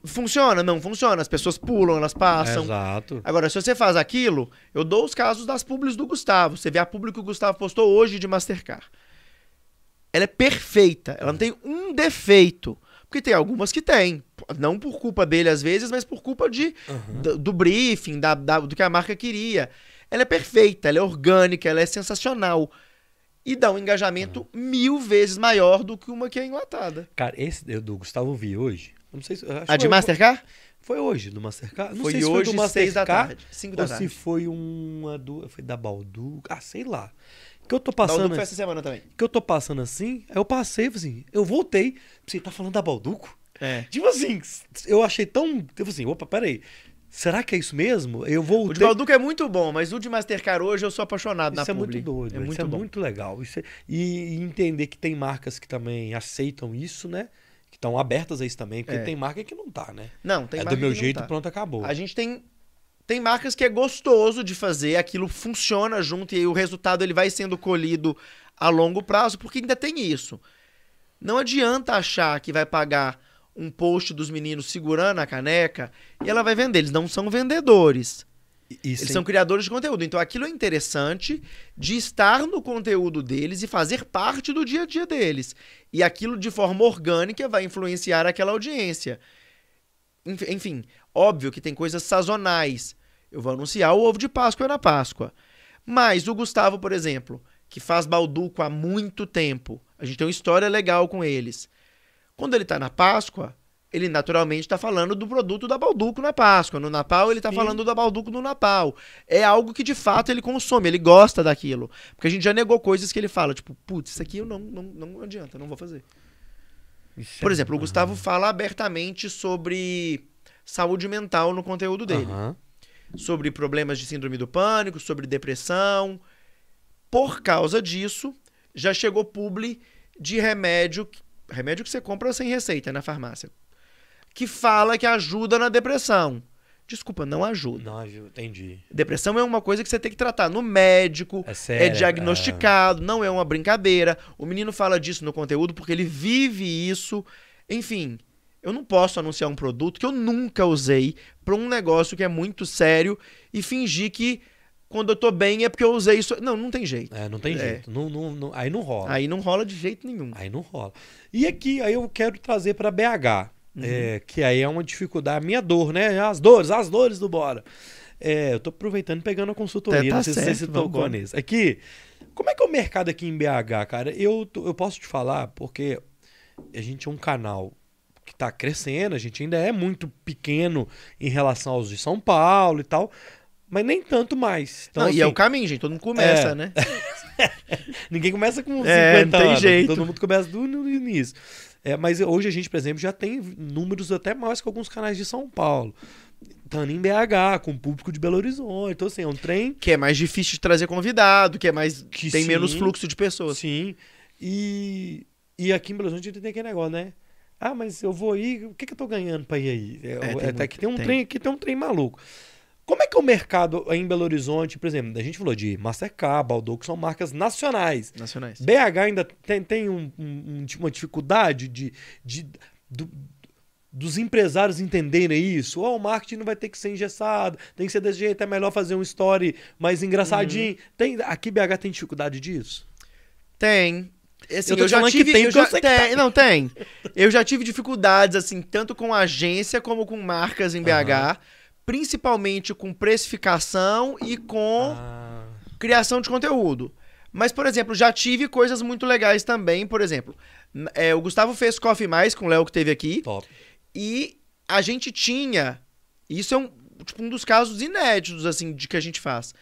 Funciona? Não funciona. As pessoas pulam, elas passam. Exato. Agora, se você faz aquilo, eu dou os casos das públicas do Gustavo. Você vê a pública que o Gustavo postou hoje de Mastercard. Ela é perfeita. Ela não tem um defeito. Porque tem algumas que tem. Não por culpa dele às vezes, mas por culpa de, uhum. do, do, briefing, da, da, do que a marca queria. Ela é perfeita, ela é orgânica, ela é sensacional e dá um engajamento uhum. mil vezes maior do que uma que é enlatada. Cara, esse do Gustavo Vi hoje, não sei se, a ah, de Mastercard? Foi hoje do Mastercard? Não foi sei se hoje, foi do Mastercard, da tarde. da ou tarde. se foi uma do. Foi da Baldu. Ah, sei lá. Que eu tô passando. Balduco foi assim essa semana também. Que eu tô passando assim, aí eu passei, assim, eu voltei. Você tá falando da Balduco? É. Tipo assim, eu achei tão. Tipo assim, opa, peraí. Será que é isso mesmo? Eu voltei. O de Balduco é muito bom, mas o de Mastercard hoje eu sou apaixonado isso na Isso é publi. muito doido, é muito isso é bom. é muito legal. Isso é... E entender que tem marcas que também aceitam isso, né? que estão abertas a isso também, porque é. tem marca que não tá, né? Não, tem é marca. É do meu jeito, tá. pronto, acabou. A gente tem tem marcas que é gostoso de fazer, aquilo funciona junto e aí o resultado ele vai sendo colhido a longo prazo, porque ainda tem isso. Não adianta achar que vai pagar um post dos meninos segurando a caneca e ela vai vender. Eles não são vendedores. Isso, Eles são criadores de conteúdo. Então aquilo é interessante de estar no conteúdo deles e fazer parte do dia a dia deles. E aquilo de forma orgânica vai influenciar aquela audiência. Enfim, óbvio que tem coisas sazonais. Eu vou anunciar o ovo de Páscoa na Páscoa. Mas o Gustavo, por exemplo, que faz balduco há muito tempo, a gente tem uma história legal com eles. Quando ele está na Páscoa, ele naturalmente está falando do produto da Balduco na Páscoa. No Napal, ele está falando da Balduco no Napal. É algo que, de fato, ele consome, ele gosta daquilo. Porque a gente já negou coisas que ele fala, tipo, putz, isso aqui eu não, não, não adianta, não vou fazer. Isso é Por é exemplo, o Gustavo fala abertamente sobre saúde mental no conteúdo dele. Uhum. Sobre problemas de síndrome do pânico, sobre depressão. Por causa disso, já chegou publi de remédio... Remédio que você compra sem receita na farmácia que fala que ajuda na depressão. Desculpa, não ajuda. Não ajuda, entendi. Depressão é uma coisa que você tem que tratar no médico, é, é sério, é diagnosticado, é... não é uma brincadeira. O menino fala disso no conteúdo porque ele vive isso. Enfim, eu não posso anunciar um produto que eu nunca usei para um negócio que é muito sério e fingir que quando eu tô bem é porque eu usei isso. Não, não tem jeito. É, não tem é. jeito. Não, não, não, aí não rola. Aí não rola de jeito nenhum. Aí não rola. E aqui, aí eu quero trazer para BH. Uhum. É, que aí é uma dificuldade, minha dor, né? As dores, as dores do Bora. É, eu tô aproveitando e pegando a consultoria, Até tá não sei certo, se você nisso. Aqui, é como é que é o mercado aqui em BH, cara? Eu, eu posso te falar, porque a gente é um canal que tá crescendo, a gente ainda é muito pequeno em relação aos de São Paulo e tal, mas nem tanto mais. Então, não, assim, e é assim, o caminho, gente, todo mundo começa, é... né? Ninguém começa com 50 é, não tem anos, jeito. todo mundo começa do início. É, mas hoje a gente, por exemplo, já tem números até maiores que alguns canais de São Paulo. Estando em BH, com o público de Belo Horizonte. Então, assim, é um trem. Que é mais difícil de trazer convidado, que é mais. Que tem sim, menos fluxo de pessoas. Sim. E, e aqui em Belo Horizonte tem aquele negócio, né? Ah, mas eu vou ir, o que, que eu tô ganhando pra ir aí? É, é, é até muito, que tem um tem. trem aqui, tem um trem maluco. Como é que é o mercado em Belo Horizonte, por exemplo, a gente falou de Mastercard, Baldo, que são marcas nacionais. Nacionais. BH ainda tem, tem um, um, tipo, uma dificuldade de, de do, dos empresários entenderem isso. Oh, o marketing não vai ter que ser engessado, tem que ser desse jeito, é melhor fazer um story mais engraçadinho. Uhum. Tem, aqui BH tem dificuldade disso? Tem. Assim, eu, eu já tive, tem, eu já, tem, tá. não tem. eu já tive dificuldades assim, tanto com agência como com marcas em BH. Uhum principalmente com precificação e com ah. criação de conteúdo. Mas, por exemplo, já tive coisas muito legais também. Por exemplo, é, o Gustavo fez Coffee Mais com o Léo que teve aqui. Top. E a gente tinha. Isso é um, tipo, um dos casos inéditos, assim, de que a gente faz.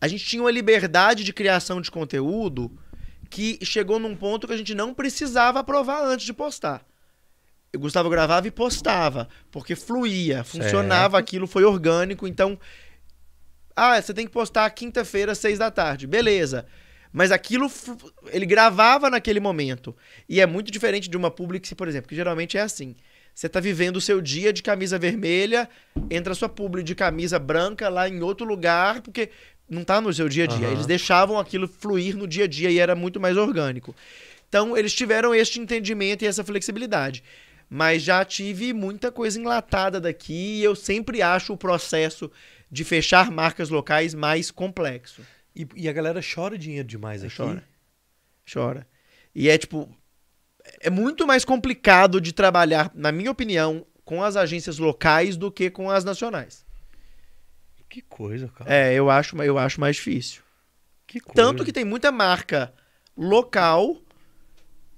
A gente tinha uma liberdade de criação de conteúdo que chegou num ponto que a gente não precisava aprovar antes de postar o Gustavo gravava e postava, porque fluía, funcionava, certo. aquilo foi orgânico. Então, ah, você tem que postar quinta-feira, seis da tarde. Beleza. Mas aquilo ele gravava naquele momento. E é muito diferente de uma public, por exemplo, que geralmente é assim. Você tá vivendo o seu dia de camisa vermelha, entra a sua publi de camisa branca lá em outro lugar, porque não tá no seu dia a dia. Uhum. Eles deixavam aquilo fluir no dia a dia e era muito mais orgânico. Então, eles tiveram este entendimento e essa flexibilidade mas já tive muita coisa enlatada daqui e eu sempre acho o processo de fechar marcas locais mais complexo. E, e a galera chora dinheiro demais aqui. Chora. Chora. E é tipo. É muito mais complicado de trabalhar, na minha opinião, com as agências locais do que com as nacionais. Que coisa, cara. É, eu acho, eu acho mais difícil. Que coisa. Tanto que tem muita marca local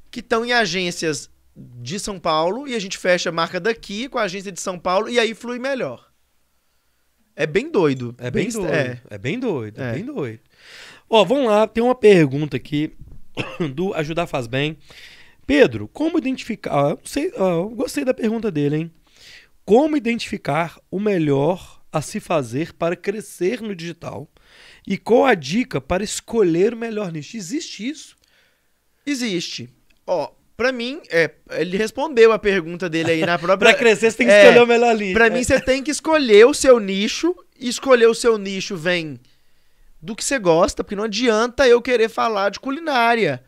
que estão em agências de São Paulo e a gente fecha a marca daqui com a agência de São Paulo e aí flui melhor. É bem doido. É bem, bem doido. É. é. bem doido. É, é. bem doido. Ó, vamos lá. Tem uma pergunta aqui do Ajudar Faz Bem. Pedro, como identificar. Ah, sei, ah, gostei da pergunta dele, hein? Como identificar o melhor a se fazer para crescer no digital? E qual a dica para escolher o melhor nicho? Existe isso? Existe. Ó, Pra mim, é, ele respondeu a pergunta dele aí na própria. pra crescer, você tem que é, escolher o melhor nicho. Pra mim, é. você tem que escolher o seu nicho. E escolher o seu nicho vem do que você gosta, porque não adianta eu querer falar de culinária.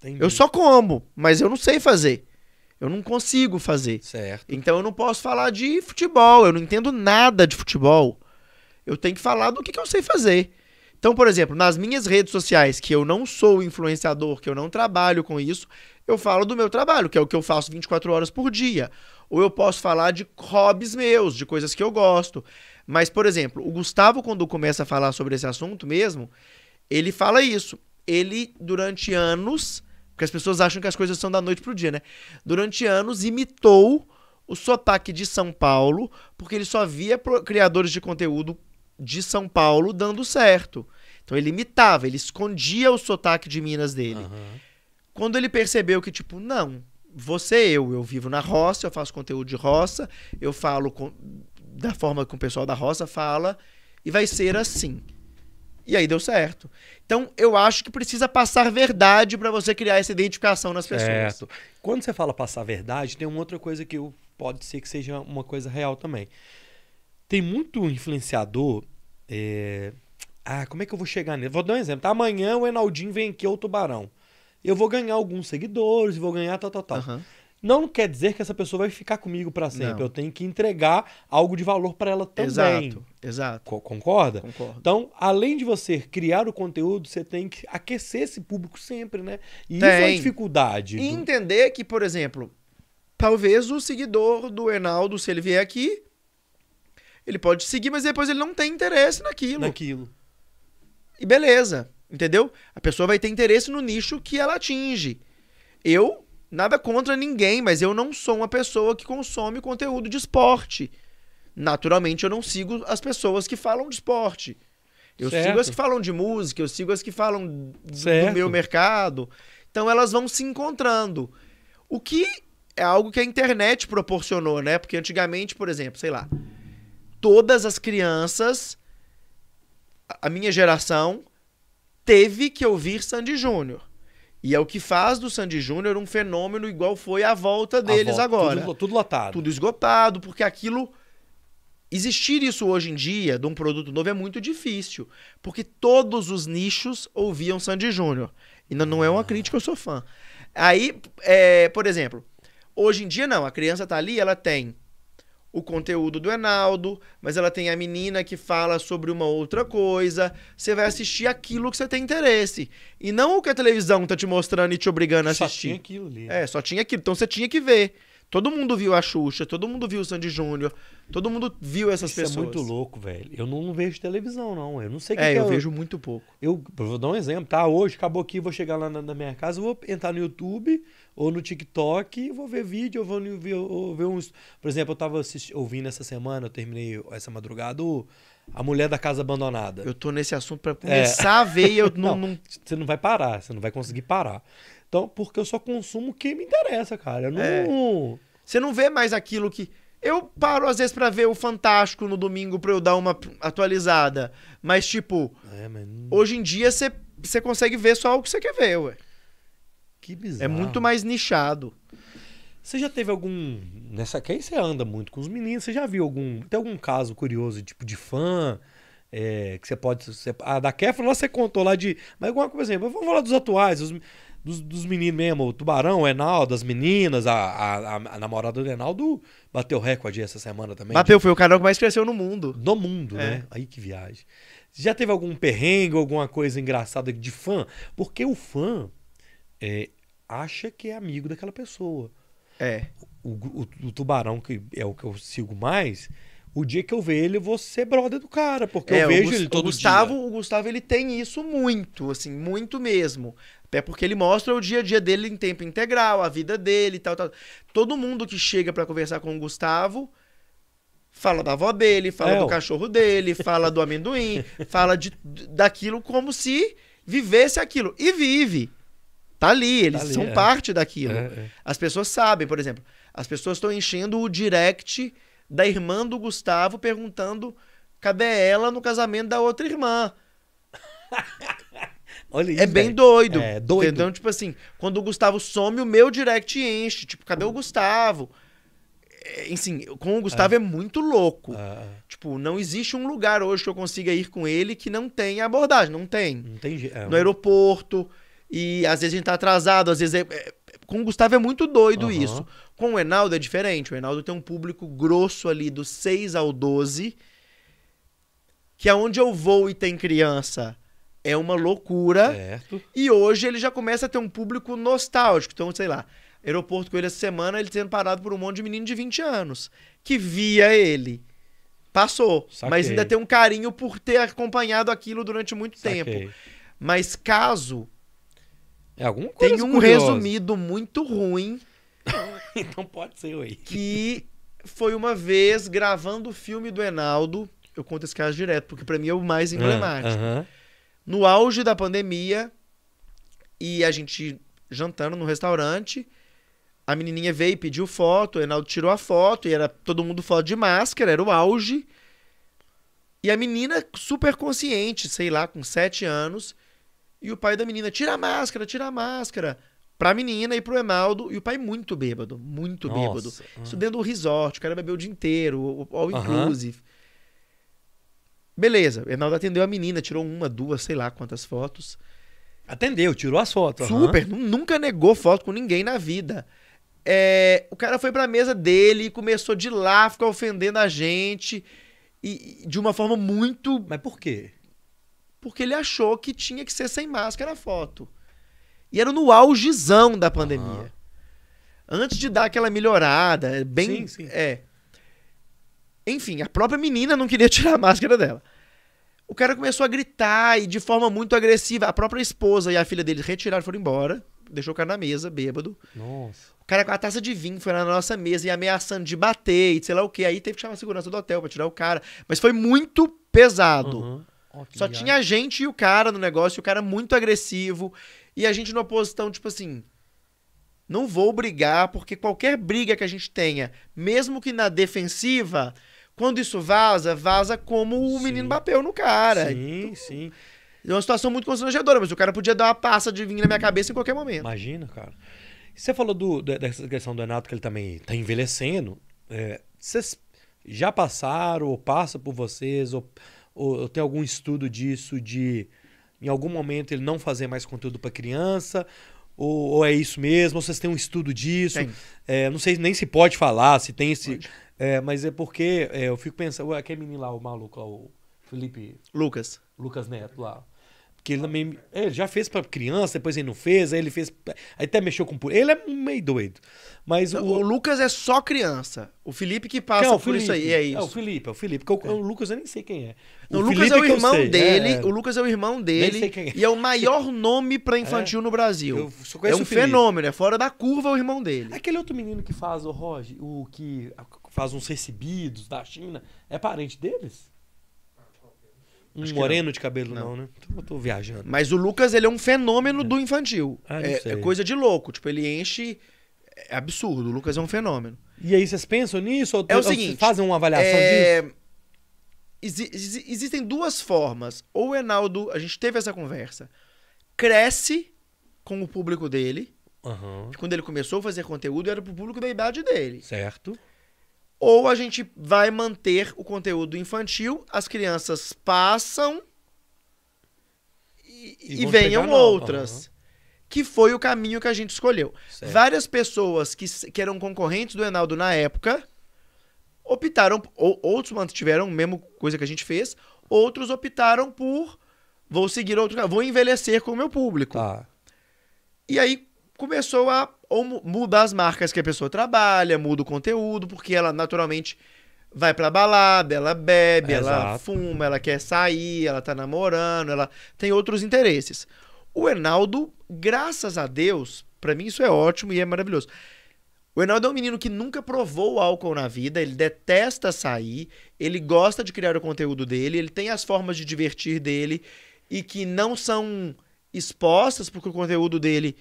Entendi. Eu só como, mas eu não sei fazer. Eu não consigo fazer. Certo. Então eu não posso falar de futebol. Eu não entendo nada de futebol. Eu tenho que falar do que, que eu sei fazer. Então, por exemplo, nas minhas redes sociais, que eu não sou influenciador, que eu não trabalho com isso, eu falo do meu trabalho, que é o que eu faço 24 horas por dia. Ou eu posso falar de hobbies meus, de coisas que eu gosto. Mas, por exemplo, o Gustavo, quando começa a falar sobre esse assunto mesmo, ele fala isso. Ele, durante anos, porque as pessoas acham que as coisas são da noite pro dia, né? Durante anos, imitou o sotaque de São Paulo, porque ele só via criadores de conteúdo de São Paulo dando certo. Então ele imitava, ele escondia o sotaque de Minas dele. Uhum. Quando ele percebeu que, tipo, não, você eu, eu vivo na roça, eu faço conteúdo de roça, eu falo com, da forma que o pessoal da roça fala, e vai ser assim. E aí deu certo. Então, eu acho que precisa passar verdade para você criar essa identificação nas pessoas. Certo. Quando você fala passar verdade, tem uma outra coisa que eu, pode ser que seja uma coisa real também. Tem muito influenciador. É... Ah, como é que eu vou chegar nele? Vou dar um exemplo. Tá? Amanhã o Enaldinho vem aqui é o Tubarão. Eu vou ganhar alguns seguidores, vou ganhar tal, tal, tal. Uhum. Não quer dizer que essa pessoa vai ficar comigo para sempre. Não. Eu tenho que entregar algo de valor para ela também. Exato, exato. Co concorda? Concordo. Então, além de você criar o conteúdo, você tem que aquecer esse público sempre, né? E tem. isso é dificuldade. E do... entender que, por exemplo, talvez o seguidor do Enaldo, se ele vier aqui, ele pode seguir, mas depois ele não tem interesse naquilo. Naquilo. E beleza, entendeu? A pessoa vai ter interesse no nicho que ela atinge. Eu, nada contra ninguém, mas eu não sou uma pessoa que consome conteúdo de esporte. Naturalmente, eu não sigo as pessoas que falam de esporte. Eu certo. sigo as que falam de música, eu sigo as que falam certo. do meu mercado. Então elas vão se encontrando. O que é algo que a internet proporcionou, né? Porque antigamente, por exemplo, sei lá, todas as crianças, a minha geração, teve que ouvir Sandy Júnior. E é o que faz do Sandy Júnior um fenômeno igual foi a volta deles a volta, agora. Tudo, tudo lotado. Tudo esgotado, porque aquilo. Existir isso hoje em dia de um produto novo é muito difícil, porque todos os nichos ouviam Sandy Júnior. E não, não é uma crítica, eu sou fã. Aí, é, por exemplo, hoje em dia não, a criança tá ali, ela tem o conteúdo do Enaldo, mas ela tem a menina que fala sobre uma outra coisa. Você vai assistir aquilo que você tem interesse. E não o que a televisão tá te mostrando e te obrigando a assistir. Só tinha aquilo ali. Né? É, só tinha aquilo. Então você tinha que ver. Todo mundo viu a Xuxa, todo mundo viu o Sandy Júnior, todo mundo viu essas Isso é pessoas. Isso é muito louco, velho. Eu não, vejo televisão, não. Eu não sei o que é. Que eu é. vejo muito pouco. Eu, eu, vou dar um exemplo, tá? Hoje, acabou aqui, vou chegar lá na, na minha casa, vou entrar no YouTube, ou no TikTok, vou ver vídeo, eu vou ver, ou ver uns. Por exemplo, eu tava ouvindo essa semana, eu terminei essa madrugada o A Mulher da Casa Abandonada. Eu tô nesse assunto para é. começar é. a ver e eu não, não, não, Você não vai parar, você não vai conseguir parar. Então, porque eu só consumo o que me interessa, cara. Eu não. É. Você não vê mais aquilo que. Eu paro às vezes para ver o Fantástico no domingo pra eu dar uma atualizada. Mas, tipo, é, mas... hoje em dia você consegue ver só o que você quer ver, ué. Que é bizarro. É muito mais nichado. Você já teve algum. Nessa aí você anda muito com os meninos, você já viu algum. Tem algum caso curioso, tipo, de fã? É, que você pode. Você, a da Kefra, você contou lá de. Mas alguma coisa exemplo, vamos falar dos atuais, os, dos, dos, meninos mesmo, o Tubarão, o Enaldo, as meninas, a, a, a namorada do Enaldo bateu recorde essa semana também. Bateu, de... foi o canal que mais cresceu no mundo. No mundo, é. né? Aí que viagem. Já teve algum perrengue, alguma coisa engraçada de fã? Porque o fã, é, acha que é amigo daquela pessoa. É. O, o, o tubarão, que é o que eu sigo mais, o dia que eu ver ele, eu vou ser brother do cara, porque é, eu vejo ele todo o Gustavo, dia. O Gustavo, ele tem isso muito, assim, muito mesmo. Até porque ele mostra o dia a dia dele em tempo integral, a vida dele e tal, tal. Todo mundo que chega para conversar com o Gustavo fala da avó dele, fala é, do cachorro dele, fala do amendoim, fala de, daquilo como se vivesse aquilo. E vive. Tá ali, tá eles tá ali, são é. parte daquilo. É, é. As pessoas sabem, por exemplo, as pessoas estão enchendo o direct da irmã do Gustavo perguntando cadê ela no casamento da outra irmã. Olha é isso, é bem doido. É doido. Então, tipo assim, quando o Gustavo some, o meu direct enche. Tipo, cadê o Gustavo? É, assim, com o Gustavo é, é muito louco. É, é. Tipo, não existe um lugar hoje que eu consiga ir com ele que não tenha abordagem. Não tem. Não tem. É, no aeroporto. E às vezes a gente tá atrasado, às vezes é, é com o Gustavo é muito doido uhum. isso. Com o Enaldo é diferente. O Enaldo tem um público grosso ali do 6 ao 12, que aonde é eu vou e tem criança é uma loucura. Certo. E hoje ele já começa a ter um público nostálgico. Então, sei lá, aeroporto com ele essa semana, ele sendo parado por um monte de menino de 20 anos que via ele. Passou, Saquei. mas ainda tem um carinho por ter acompanhado aquilo durante muito Saquei. tempo. Mas caso é alguma coisa Tem um resumido muito ruim. então pode ser, ué. Que foi uma vez gravando o filme do Enaldo. Eu conto esse caso direto, porque para mim é o mais ah, emblemático. Uh -huh. No auge da pandemia, e a gente jantando no restaurante, a menininha veio e pediu foto, o Enaldo tirou a foto, e era todo mundo foto de máscara, era o auge. E a menina, super consciente, sei lá, com sete anos, e o pai da menina, tira a máscara, tira a máscara. Pra menina e pro Enaldo. E o pai muito bêbado, muito Nossa. bêbado. Ah. Isso dentro do resort, o cara bebeu o dia inteiro, all inclusive. Beleza, o Enaldo atendeu a menina, tirou uma, duas, sei lá quantas fotos. Atendeu, tirou as fotos. Super, nunca negou foto com ninguém na vida. É, o cara foi pra mesa dele e começou de lá ficar ofendendo a gente. E, de uma forma muito. Mas por quê? porque ele achou que tinha que ser sem máscara a foto. E era no augezão da pandemia. Uhum. Antes de dar aquela melhorada, é bem. Sim, sim. É. Enfim, a própria menina não queria tirar a máscara dela. O cara começou a gritar e de forma muito agressiva. A própria esposa e a filha dele retiraram e foram embora. Deixou o cara na mesa, bêbado. Nossa. O cara com a taça de vinho foi na nossa mesa e ameaçando de bater e sei lá o que. Aí teve que chamar a segurança do hotel pra tirar o cara. Mas foi muito pesado. Uhum. Só tinha a gente e o cara no negócio, e o cara muito agressivo. E a gente numa posição, tipo assim. Não vou brigar, porque qualquer briga que a gente tenha, mesmo que na defensiva, quando isso vaza, vaza como o sim. menino bateu no cara. Sim, então, sim. É uma situação muito constrangedora, mas o cara podia dar uma passa de vinho na minha cabeça em qualquer momento. Imagina, cara. Você falou do, dessa questão do Renato, que ele também está envelhecendo. É, vocês já passaram, ou passa por vocês, ou ou tem algum estudo disso de em algum momento ele não fazer mais conteúdo para criança? Ou, ou, é isso mesmo? Ou vocês têm um estudo disso? É, não sei nem se pode falar, se tem esse. É, mas é porque é, eu fico pensando. Aquele menino lá, o maluco, lá, o Felipe. Lucas. Lucas Neto lá. Que ele também. É, ele já fez para criança, depois ele não fez, aí ele fez. Aí até mexeu com. Ele é meio doido. Mas o, o Lucas é só criança. O Felipe que passa é por Felipe. isso aí, é isso. É o Felipe, é o Felipe. Porque é. o Lucas eu nem sei quem é. Não, o, Lucas Felipe é o irmão dele. É. O Lucas é o irmão dele. Nem sei quem é. E é o maior nome para infantil é. no Brasil. é um fenômeno, é fora da curva o irmão dele. Aquele outro menino que faz o Roger, o que faz uns recebidos da China, é parente deles? um moreno não. de cabelo, não, não né? Então eu tô viajando. Mas o Lucas, ele é um fenômeno é. do infantil. Ah, é, é, coisa de louco. Tipo, ele enche. É absurdo. O Lucas é um fenômeno. E aí, vocês pensam nisso? Ou, é o ou seguinte, fazem uma avaliação é... disso? Ex ex existem duas formas. Ou o Enaldo, a gente teve essa conversa, cresce com o público dele. Uhum. Quando ele começou a fazer conteúdo, era pro público da idade dele. Certo ou a gente vai manter o conteúdo infantil, as crianças passam e, e, e venham outras. Uhum. Que foi o caminho que a gente escolheu. Certo. Várias pessoas que, que eram concorrentes do Enaldo na época optaram, ou, outros mantiveram a mesma coisa que a gente fez, outros optaram por vou seguir outro, vou envelhecer com o meu público. Tá. E aí começou a mudar as marcas que a pessoa trabalha, muda o conteúdo, porque ela naturalmente vai pra balada, ela bebe, ela fuma, ela quer sair, ela tá namorando, ela tem outros interesses. O Enaldo, graças a Deus, para mim isso é ótimo e é maravilhoso. O Enaldo é um menino que nunca provou álcool na vida, ele detesta sair, ele gosta de criar o conteúdo dele, ele tem as formas de divertir dele e que não são expostas porque o conteúdo dele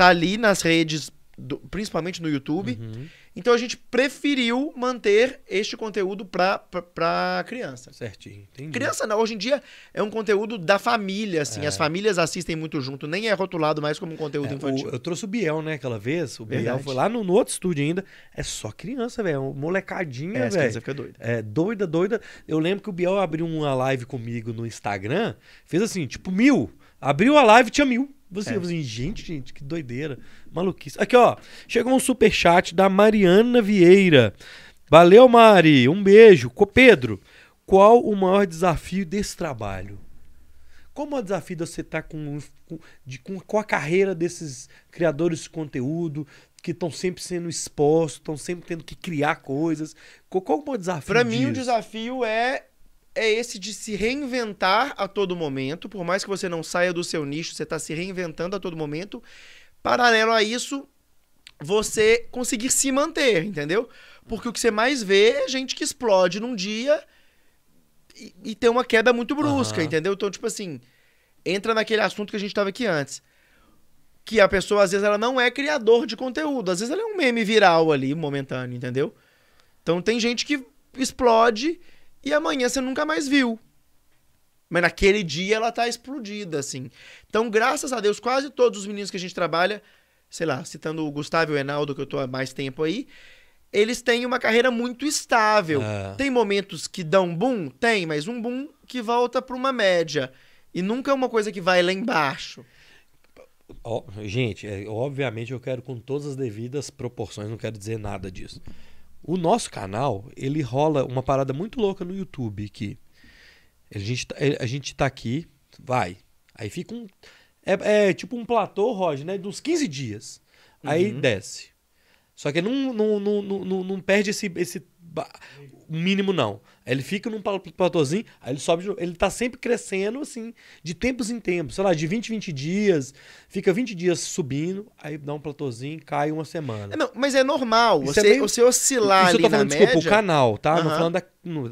tá ali nas redes, do, principalmente no YouTube. Uhum. Então a gente preferiu manter este conteúdo para criança. Certinho, entendi. Criança não, hoje em dia é um conteúdo da família, assim. É. As famílias assistem muito junto, nem é rotulado mais como um conteúdo é, infantil. O, eu trouxe o Biel, né, aquela vez. O Biel Verdade. foi lá no, no, outro estúdio ainda. É só criança, velho. É molecadinha, é, velho. fica doida. É, doida, doida. Eu lembro que o Biel abriu uma live comigo no Instagram, fez assim, tipo, mil. Abriu a live, tinha mil. Você, é. assim, gente, gente, que doideira. Maluquice. Aqui, ó. Chegou um super chat da Mariana Vieira. Valeu, Mari. Um beijo. Pedro, qual o maior desafio desse trabalho? Qual é o desafio de você estar tá com, com, de, com, com a carreira desses criadores de conteúdo, que estão sempre sendo expostos, estão sempre tendo que criar coisas. Qual, qual é o desafio? Para mim, o desafio é é esse de se reinventar a todo momento, por mais que você não saia do seu nicho, você está se reinventando a todo momento. Paralelo a isso, você conseguir se manter, entendeu? Porque o que você mais vê é gente que explode num dia e, e tem uma queda muito brusca, uhum. entendeu? Então, tipo assim, entra naquele assunto que a gente estava aqui antes. Que a pessoa, às vezes, ela não é criador de conteúdo. Às vezes ela é um meme viral ali, momentâneo, entendeu? Então tem gente que explode e amanhã você nunca mais viu. Mas naquele dia ela tá explodida, assim. Então, graças a Deus, quase todos os meninos que a gente trabalha, sei lá, citando o Gustavo e o Enaldo, que eu tô há mais tempo aí, eles têm uma carreira muito estável. É. Tem momentos que dão boom? Tem, mas um boom que volta para uma média. E nunca é uma coisa que vai lá embaixo. Oh, gente, é, obviamente eu quero com todas as devidas proporções, não quero dizer nada disso. O nosso canal, ele rola uma parada muito louca no YouTube que a gente, tá, a gente tá aqui, vai. Aí fica um. É, é tipo um platô, Roger, né? De uns 15 dias. Aí uhum. desce. Só que não, não, não, não, não perde esse, esse, mínimo não. Ele fica num platôzinho, aí ele sobe, ele tá sempre crescendo assim, de tempos em tempos, sei lá, de 20 20 dias, fica 20 dias subindo, aí dá um platôzinho, cai uma semana. É, não, mas é normal, é você, é você oscilar isso ali eu tô falando, na desculpa, média. o canal, tá? Uhum. Não falando da,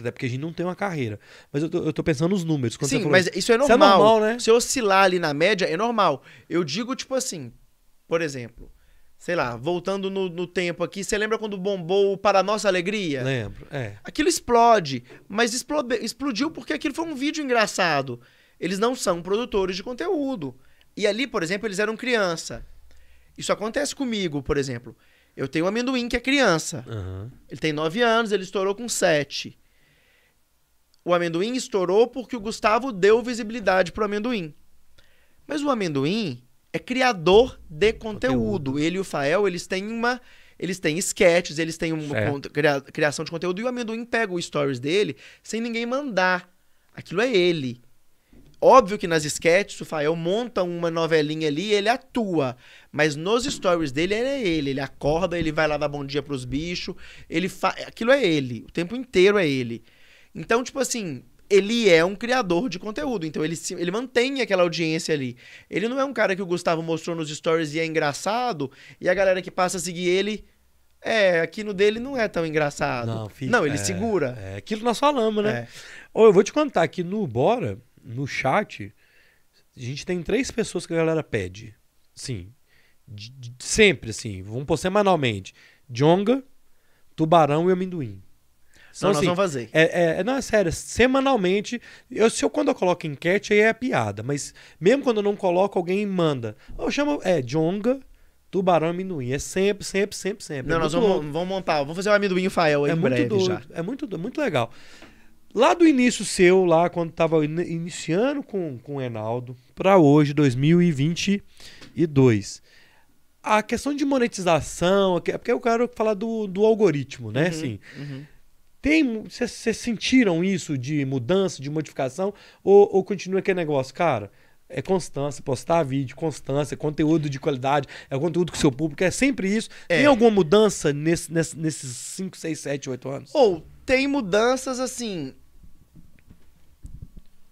até porque a gente não tem uma carreira, mas eu tô, eu tô pensando nos números. Sim, falou, mas isso é normal. Isso é normal, né? Você oscilar ali na média é normal. Eu digo tipo assim, por exemplo, sei lá, voltando no, no tempo aqui, você lembra quando bombou Para Nossa Alegria? Lembro, é. Aquilo explode, mas explode, explodiu porque aquilo foi um vídeo engraçado. Eles não são produtores de conteúdo. E ali, por exemplo, eles eram criança. Isso acontece comigo, por exemplo. Eu tenho um amendoim que é criança. Uhum. Ele tem 9 anos, ele estourou com 7. O amendoim estourou porque o Gustavo deu visibilidade para o amendoim. Mas o amendoim, é criador de conteúdo. conteúdo. Ele e o Fael, eles têm uma. Eles têm sketches, eles têm uma é. cria, criação de conteúdo. E o amendoim pega o stories dele sem ninguém mandar. Aquilo é ele. Óbvio que nas sketches o Fael monta uma novelinha ali e ele atua. Mas nos stories dele é ele. Ele acorda, ele vai lá dar bom dia pros bichos. Ele fa... Aquilo é ele. O tempo inteiro é ele. Então, tipo assim, ele é um criador de conteúdo, então ele, se, ele mantém aquela audiência ali. Ele não é um cara que o Gustavo mostrou nos stories e é engraçado, e a galera que passa a seguir ele. É, aquilo dele não é tão engraçado. Não, não ele é, segura. É aquilo que nós falamos, né? É. Ou eu vou te contar que no Bora, no chat, a gente tem três pessoas que a galera pede. Sim. De, de, sempre, assim. Vamos pôr semanalmente: Jonga, Tubarão e Amendoim. Então, nós assim, vamos fazer. É, é, é, não, é sério, semanalmente. Eu, se eu, quando eu coloco enquete, aí é piada. Mas mesmo quando eu não coloco, alguém manda. Eu chamo. É, Jonga. Tubarão amendoim. É sempre, sempre, sempre, sempre. É não, é nós vamos, vamos, montar. Vamos fazer o um amendoim Fael aí é em muito breve doido, já. É muito doido, muito legal. Lá do início seu, lá quando tava iniciando com, com o Enaldo, para hoje, 2022. A questão de monetização, é porque eu quero falar do, do algoritmo, né? Uhum, assim, uhum. Tem, vocês sentiram isso de mudança, de modificação? Ou, ou continua aquele negócio, cara? É constância, postar vídeo, constância, conteúdo de qualidade, é o conteúdo que o seu público é sempre isso. É. Tem alguma mudança nesse, nesse, nesses 5, 6, 7, 8 anos? Ou tem mudanças assim.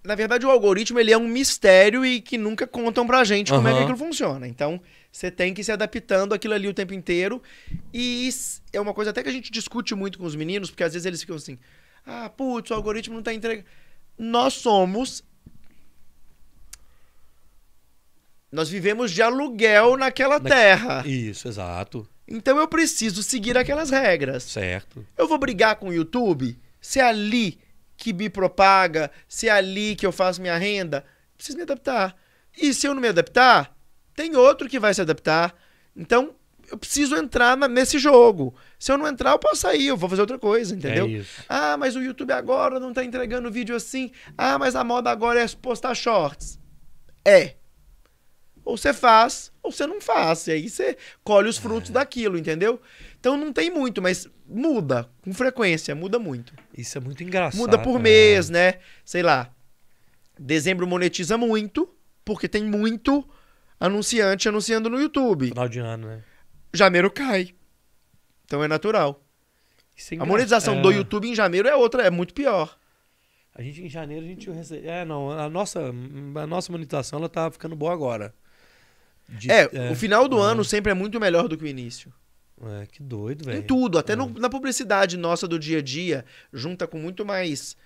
Na verdade, o algoritmo ele é um mistério e que nunca contam pra gente uhum. como é que aquilo funciona. Então, você tem que ir se adaptando aquilo ali o tempo inteiro. E é uma coisa até que a gente discute muito com os meninos, porque às vezes eles ficam assim: ah, putz, o algoritmo não está entregando. Nós somos. Nós vivemos de aluguel naquela Na... terra. Isso, exato. Então eu preciso seguir aquelas regras. Certo. Eu vou brigar com o YouTube? Se é ali que me propaga, se é ali que eu faço minha renda, preciso me adaptar. E se eu não me adaptar, tem outro que vai se adaptar. Então, eu preciso entrar na, nesse jogo. Se eu não entrar, eu posso sair, eu vou fazer outra coisa, é entendeu? É ah, mas o YouTube agora não tá entregando vídeo assim. Ah, mas a moda agora é postar shorts. É. Ou você faz, ou você não faz. E aí você colhe os frutos é. daquilo, entendeu? Então não tem muito, mas muda com frequência, muda muito. Isso é muito engraçado. Muda por né? mês, né? Sei lá. Dezembro monetiza muito, porque tem muito anunciante anunciando no YouTube. Final de ano, né? Janeiro cai. Então é natural. É a monetização é... do YouTube em janeiro é outra, é muito pior. A gente em janeiro a gente recebe... é não, a nossa a nossa monetização ela tá ficando boa agora. De... É, é, o final do ano sempre é muito melhor do que o início. É, que doido, velho. Em tudo, até no, é. na publicidade nossa do dia a dia, junta com muito mais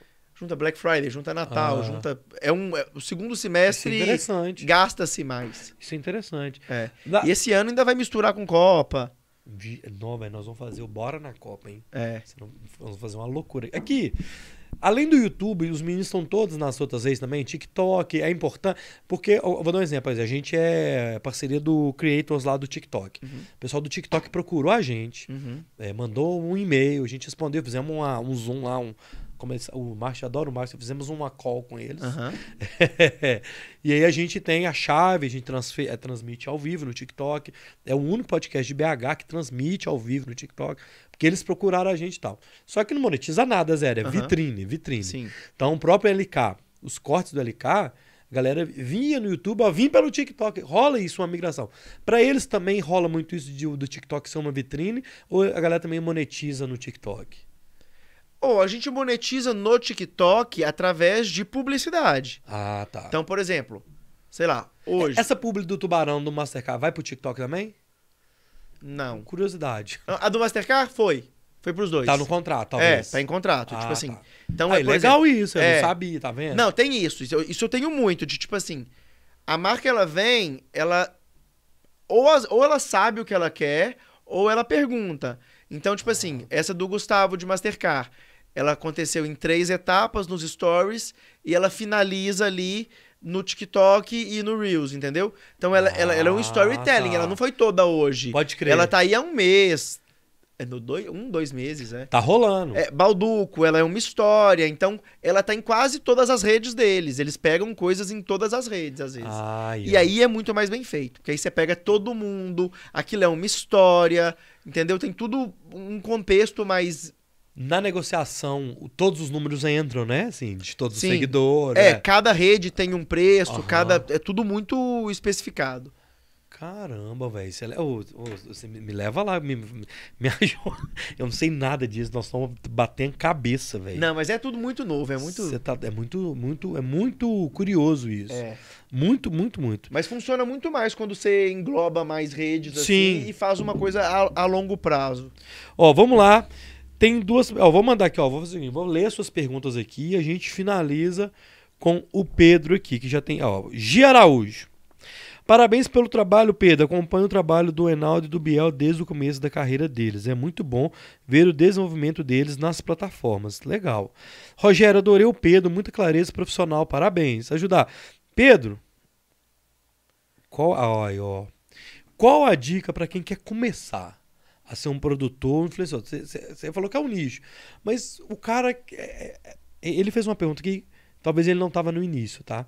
junta Black Friday, junta Natal, ah. junta. É um. É, o segundo semestre é gasta-se mais. Isso é interessante. É. Na... E esse ano ainda vai misturar com Copa. Não, mas nós vamos fazer o Bora na Copa, hein? É. Senão, vamos fazer uma loucura. Aqui, é além do YouTube, os meninos estão todos nas outras redes também, TikTok, é importante. Porque, vou dar um exemplo, a gente é parceria do Creators lá do TikTok. Uhum. O pessoal do TikTok procurou a gente, uhum. é, mandou um e-mail, a gente respondeu, fizemos uma, um Zoom lá, um, como eles, o Márcio, adoro o Márcio, fizemos uma call com eles. Uhum. e aí a gente tem a chave, a gente transfer, é, transmite ao vivo no TikTok. É o único podcast de BH que transmite ao vivo no TikTok, porque eles procuraram a gente e tal. Só que não monetiza nada, Zé, é uhum. vitrine, vitrine. Sim. Então o próprio LK, os cortes do LK, a galera vinha no YouTube, ó, vim pelo TikTok. Rola isso, uma migração. Para eles também rola muito isso de, do TikTok ser uma vitrine, ou a galera também monetiza no TikTok? Ou a gente monetiza no TikTok através de publicidade. Ah, tá. Então, por exemplo, sei lá, hoje. Essa publi do tubarão do Mastercard vai pro TikTok também? Não. Curiosidade. Ah, a do Mastercard foi. Foi pros dois. Tá no contrato, é, talvez. É, tá em contrato. Tipo ah, tipo assim. Tá. Então, Aí, ah, é, é legal exemplo, isso, eu é... não sabia, tá vendo? Não, tem isso. Isso eu, isso eu tenho muito, de tipo assim. A marca ela vem, ela. Ou, as, ou ela sabe o que ela quer, ou ela pergunta. Então, tipo assim, essa do Gustavo de Mastercard. Ela aconteceu em três etapas nos stories e ela finaliza ali no TikTok e no Reels, entendeu? Então ela, ah, ela, ela, é um ah, storytelling, tá. ela não foi toda hoje. Pode crer. Ela tá aí há um mês. É no dois, um, dois meses, né? Tá rolando. É, Balduco, ela é uma história, então ela tá em quase todas as redes deles. Eles pegam coisas em todas as redes, às vezes. Ai, e aí é muito mais bem feito, porque aí você pega todo mundo, aquilo é uma história, entendeu? Tem tudo um contexto mais na negociação, todos os números entram, né? Assim, de todos Sim. os seguidores. É, é, cada rede tem um preço, uhum. cada. É tudo muito especificado. Caramba, velho. É você, você, me leva lá, me, me ajuda. Eu não sei nada disso. Nós estamos batendo cabeça, velho. Não, mas é tudo muito novo, é muito. Tá, é muito, muito, é muito curioso isso. É. Muito, muito, muito. Mas funciona muito mais quando você engloba mais redes assim, Sim. Assim, e faz uma coisa a, a longo prazo. Ó, vamos lá. Tem duas. Ó, vou mandar aqui, ó. Vou fazer o seguinte, vou ler suas perguntas aqui e a gente finaliza com o Pedro aqui, que já tem. Ó, Gia Araújo. Parabéns pelo trabalho, Pedro. Acompanho o trabalho do Enaldo e do Biel desde o começo da carreira deles. É muito bom ver o desenvolvimento deles nas plataformas. Legal. Rogério, adorei o Pedro. Muita clareza profissional. Parabéns. Ajudar. Pedro, qual, ó, ó, qual a dica para quem quer começar? a ser um produtor, um influenciador. Você falou que é um nicho. Mas o cara. É, é, é, ele fez uma pergunta que talvez ele não estava no início, tá?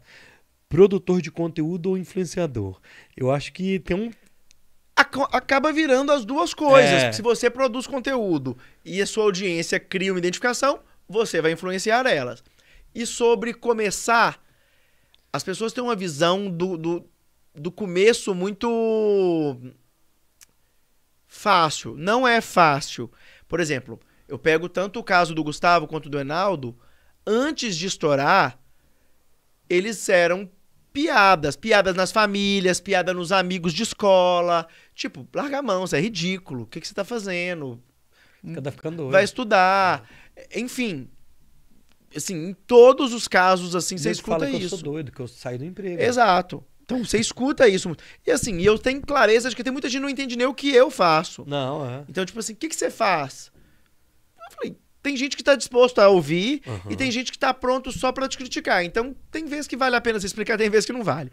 Produtor de conteúdo ou influenciador? Eu acho que tem um. Acaba virando as duas coisas. É. Se você produz conteúdo e a sua audiência cria uma identificação, você vai influenciar elas. E sobre começar, as pessoas têm uma visão do, do, do começo muito fácil. Não é fácil. Por exemplo, eu pego tanto o caso do Gustavo quanto do Enaldo. Antes de estourar, eles eram piadas. Piadas nas famílias, piada nos amigos de escola. Tipo, larga a mão, isso é ridículo. O que, que você tá fazendo? Tá ficando doido. Vai estudar. Enfim, assim, em todos os casos, assim, você escuta fala que isso. Eu sou doido, que eu saio do emprego. Exato. Então você escuta isso. E assim, eu tenho clareza de que tem muita gente que não entende nem o que eu faço. Não, é. Então, tipo assim, o que, que você faz? Eu falei, tem gente que está disposto a ouvir uhum. e tem gente que está pronto só para te criticar. Então, tem vezes que vale a pena se explicar, tem vezes que não vale.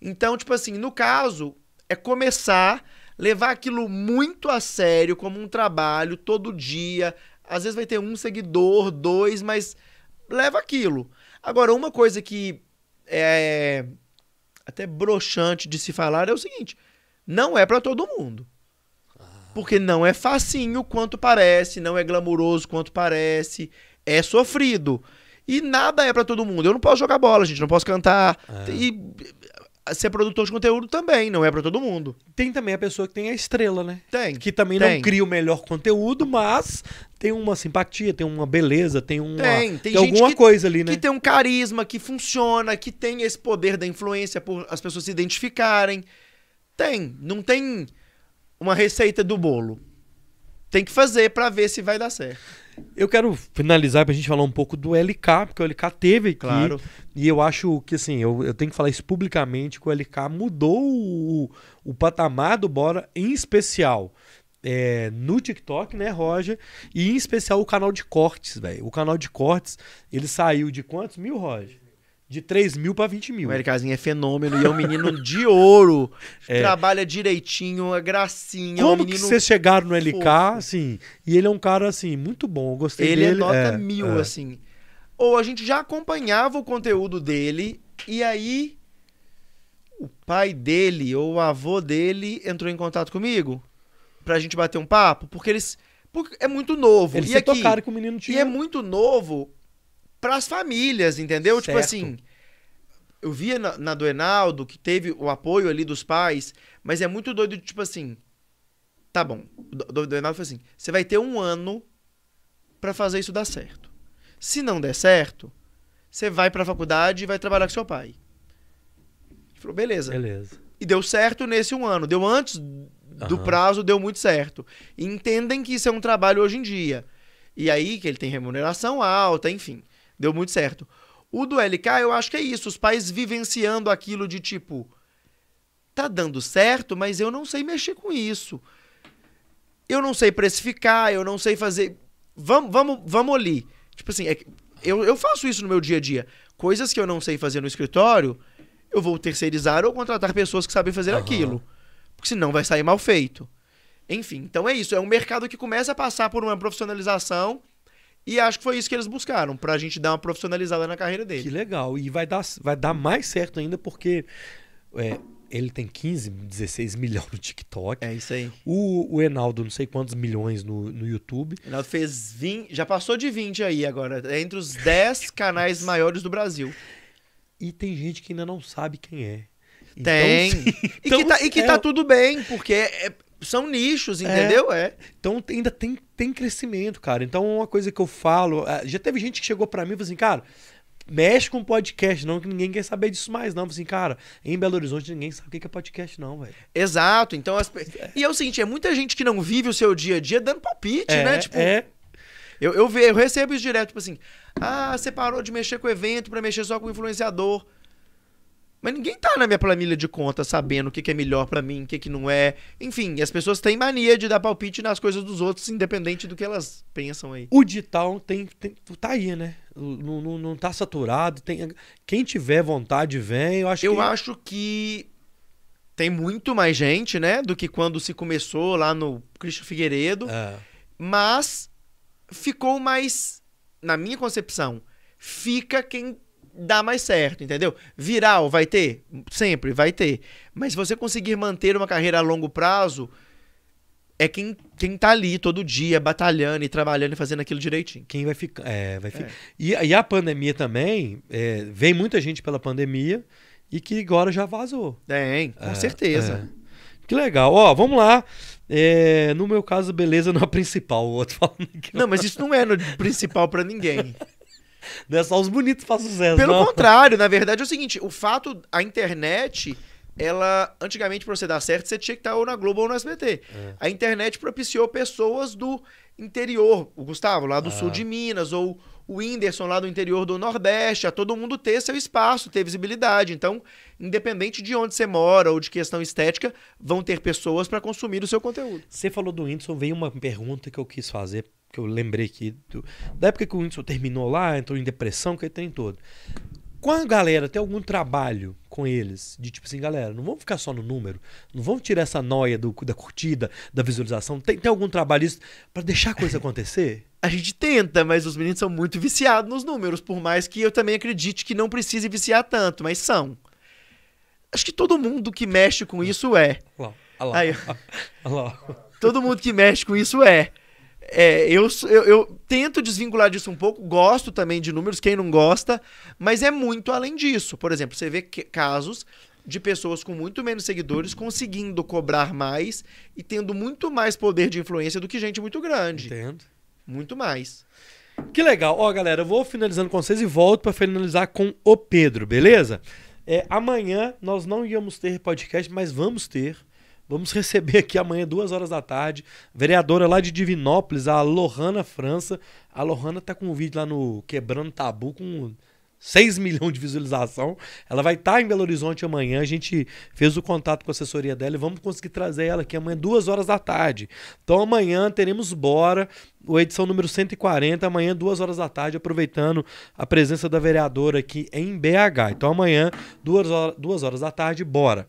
Então, tipo assim, no caso, é começar, levar aquilo muito a sério, como um trabalho, todo dia. Às vezes vai ter um seguidor, dois, mas leva aquilo. Agora, uma coisa que é até broxante de se falar é o seguinte: não é para todo mundo. Ah. Porque não é facinho quanto parece, não é glamuroso quanto parece, é sofrido. E nada é para todo mundo. Eu não posso jogar bola, gente, não posso cantar. É. E ser produtor de conteúdo também, não é para todo mundo. Tem também a pessoa que tem a estrela, né? Tem. Que também tem. não cria o melhor conteúdo, mas tem uma simpatia, tem uma beleza, tem uma tem, tem, tem alguma que, coisa ali, né? Que tem um carisma, que funciona, que tem esse poder da influência por as pessoas se identificarem. Tem, não tem uma receita do bolo. Tem que fazer para ver se vai dar certo. Eu quero finalizar para a gente falar um pouco do LK, porque o LK teve aqui. Claro. E eu acho que, assim, eu, eu tenho que falar isso publicamente, que o LK mudou o, o patamar do Bora, em especial é, no TikTok, né, Roger? E em especial o canal de cortes, velho. O canal de cortes, ele saiu de quantos mil, Roger? de 3 mil para 20 mil. O Ericazinho é fenômeno e é um menino de ouro. É. Trabalha direitinho, é gracinha. Como é um que vocês chegaram no LK, fofo. assim? E ele é um cara, assim, muito bom. Eu gostei ele é dele. Ele é nota mil, é. assim. Ou a gente já acompanhava o conteúdo dele e aí o pai dele ou o avô dele entrou em contato comigo pra gente bater um papo, porque eles... Porque é muito novo. Eles e aqui, tocaram que o menino tinha... E é muito novo para as famílias, entendeu? Tipo certo. Tipo assim, eu via na, na, do Enaldo que teve o apoio ali dos pais, mas é muito doido, tipo assim, tá bom, do, do Enaldo foi assim, você vai ter um ano para fazer isso dar certo. Se não der certo, você vai para a faculdade e vai trabalhar com seu pai. Ele falou, beleza. Beleza. E deu certo nesse um ano. Deu antes do uhum. prazo, deu muito certo. entendem que isso é um trabalho hoje em dia. E aí que ele tem remuneração alta, enfim deu muito certo. O do LK, eu acho que é isso, os pais vivenciando aquilo de tipo, tá dando certo, mas eu não sei mexer com isso. Eu não sei precificar, eu não sei fazer. Vamos, vamos, vamos ali. Tipo assim, é... eu, eu faço isso no meu dia a dia. Coisas que eu não sei fazer no escritório, eu vou terceirizar ou contratar pessoas que sabem fazer uhum. aquilo. Porque senão vai sair mal feito. Enfim, então é isso. É um mercado que começa a passar por uma profissionalização e acho que foi isso que eles buscaram, pra gente dar uma profissionalizada na carreira dele. Que legal. E vai dar, vai dar mais certo ainda, porque é, ele tem 15, 16 milhões no TikTok. É isso aí. O, o Enaldo, não sei quantos milhões no, no YouTube. O Enaldo fez 20, já passou de 20 aí agora. É entre os 10 canais maiores do Brasil. E tem gente que ainda não sabe quem é. Tem. Então, e, que então, tá, e, que tá, é tudo bem, porque é, são nichos, é. entendeu? É. é. Então ainda tem, tem crescimento, cara. Então uma coisa que eu falo, é, já teve gente que chegou para mim e falou assim, cara, mexe com podcast, não, que ninguém quer saber disso mais, não. Assim, cara, em Belo Horizonte ninguém sabe o que é podcast, não, velho. Exato, então. As... É. E é o seguinte, é muita gente que não vive o seu dia a dia dando palpite, é, né? Tipo, é. Eu, eu, eu recebo isso direto, tipo assim, ah, você parou de mexer com o evento para mexer só com o influenciador. Mas ninguém tá na minha planilha de conta sabendo o que, que é melhor para mim, o que, que não é. Enfim, as pessoas têm mania de dar palpite nas coisas dos outros, independente do que elas pensam aí. O digital tem, tem tá aí, né? Não, não, não tá saturado. Tem, quem tiver vontade, vem. Eu acho Eu que... acho que tem muito mais gente, né? Do que quando se começou lá no Cristo Figueiredo. É. Mas ficou mais, na minha concepção, fica quem dá mais certo, entendeu? Viral vai ter? Sempre vai ter. Mas se você conseguir manter uma carreira a longo prazo, é quem, quem tá ali todo dia, batalhando e trabalhando e fazendo aquilo direitinho. Quem vai ficar. É, vai ficar. É. E, e, a pandemia também, é, vem muita gente pela pandemia e que agora já vazou. Tem, com é, certeza. É. Que legal. Ó, vamos lá. É, no meu caso, beleza não é a principal, o outro falando Não, mas isso não é no principal para ninguém. Não é só os bonitos fazem sucesso. Pelo não. contrário, na verdade é o seguinte: o fato, a internet, ela. Antigamente, pra você dar certo, você tinha que estar ou na Globo ou no SBT. É. A internet propiciou pessoas do interior, o Gustavo, lá do ah. sul de Minas, ou o Whindersson lá do interior do Nordeste, a todo mundo ter seu espaço, ter visibilidade. Então, independente de onde você mora ou de questão estética, vão ter pessoas para consumir o seu conteúdo. Você falou do Whindersson, veio uma pergunta que eu quis fazer que eu lembrei aqui, do, da época que o Whindersson terminou lá, entrou em depressão, que ele tem todo. Com a galera, tem algum trabalho com eles, de tipo assim, galera, não vamos ficar só no número, não vamos tirar essa noia do, da curtida, da visualização, tem, tem algum trabalho isso para deixar a coisa acontecer? A gente tenta, mas os meninos são muito viciados nos números, por mais que eu também acredite que não precise viciar tanto, mas são. Acho que todo mundo que mexe com isso é. Lá, lá, Aí, Todo mundo que mexe com isso é. É, eu, eu, eu, tento desvincular disso um pouco, gosto também de números, quem não gosta, mas é muito além disso. Por exemplo, você vê que, casos de pessoas com muito menos seguidores conseguindo cobrar mais e tendo muito mais poder de influência do que gente muito grande. Entendo. Muito mais. Que legal. Ó, galera, eu vou finalizando com vocês e volto para finalizar com o Pedro, beleza? É, amanhã nós não íamos ter podcast, mas vamos ter. Vamos receber aqui amanhã, duas horas da tarde, vereadora lá de Divinópolis, a Lohana França. A Lohana tá com um vídeo lá no Quebrando Tabu com 6 milhões de visualização. Ela vai estar tá em Belo Horizonte amanhã. A gente fez o contato com a assessoria dela e vamos conseguir trazer ela aqui amanhã, duas horas da tarde. Então amanhã teremos Bora, a edição número 140, amanhã, duas horas da tarde, aproveitando a presença da vereadora aqui em BH. Então amanhã, duas horas, duas horas da tarde, bora.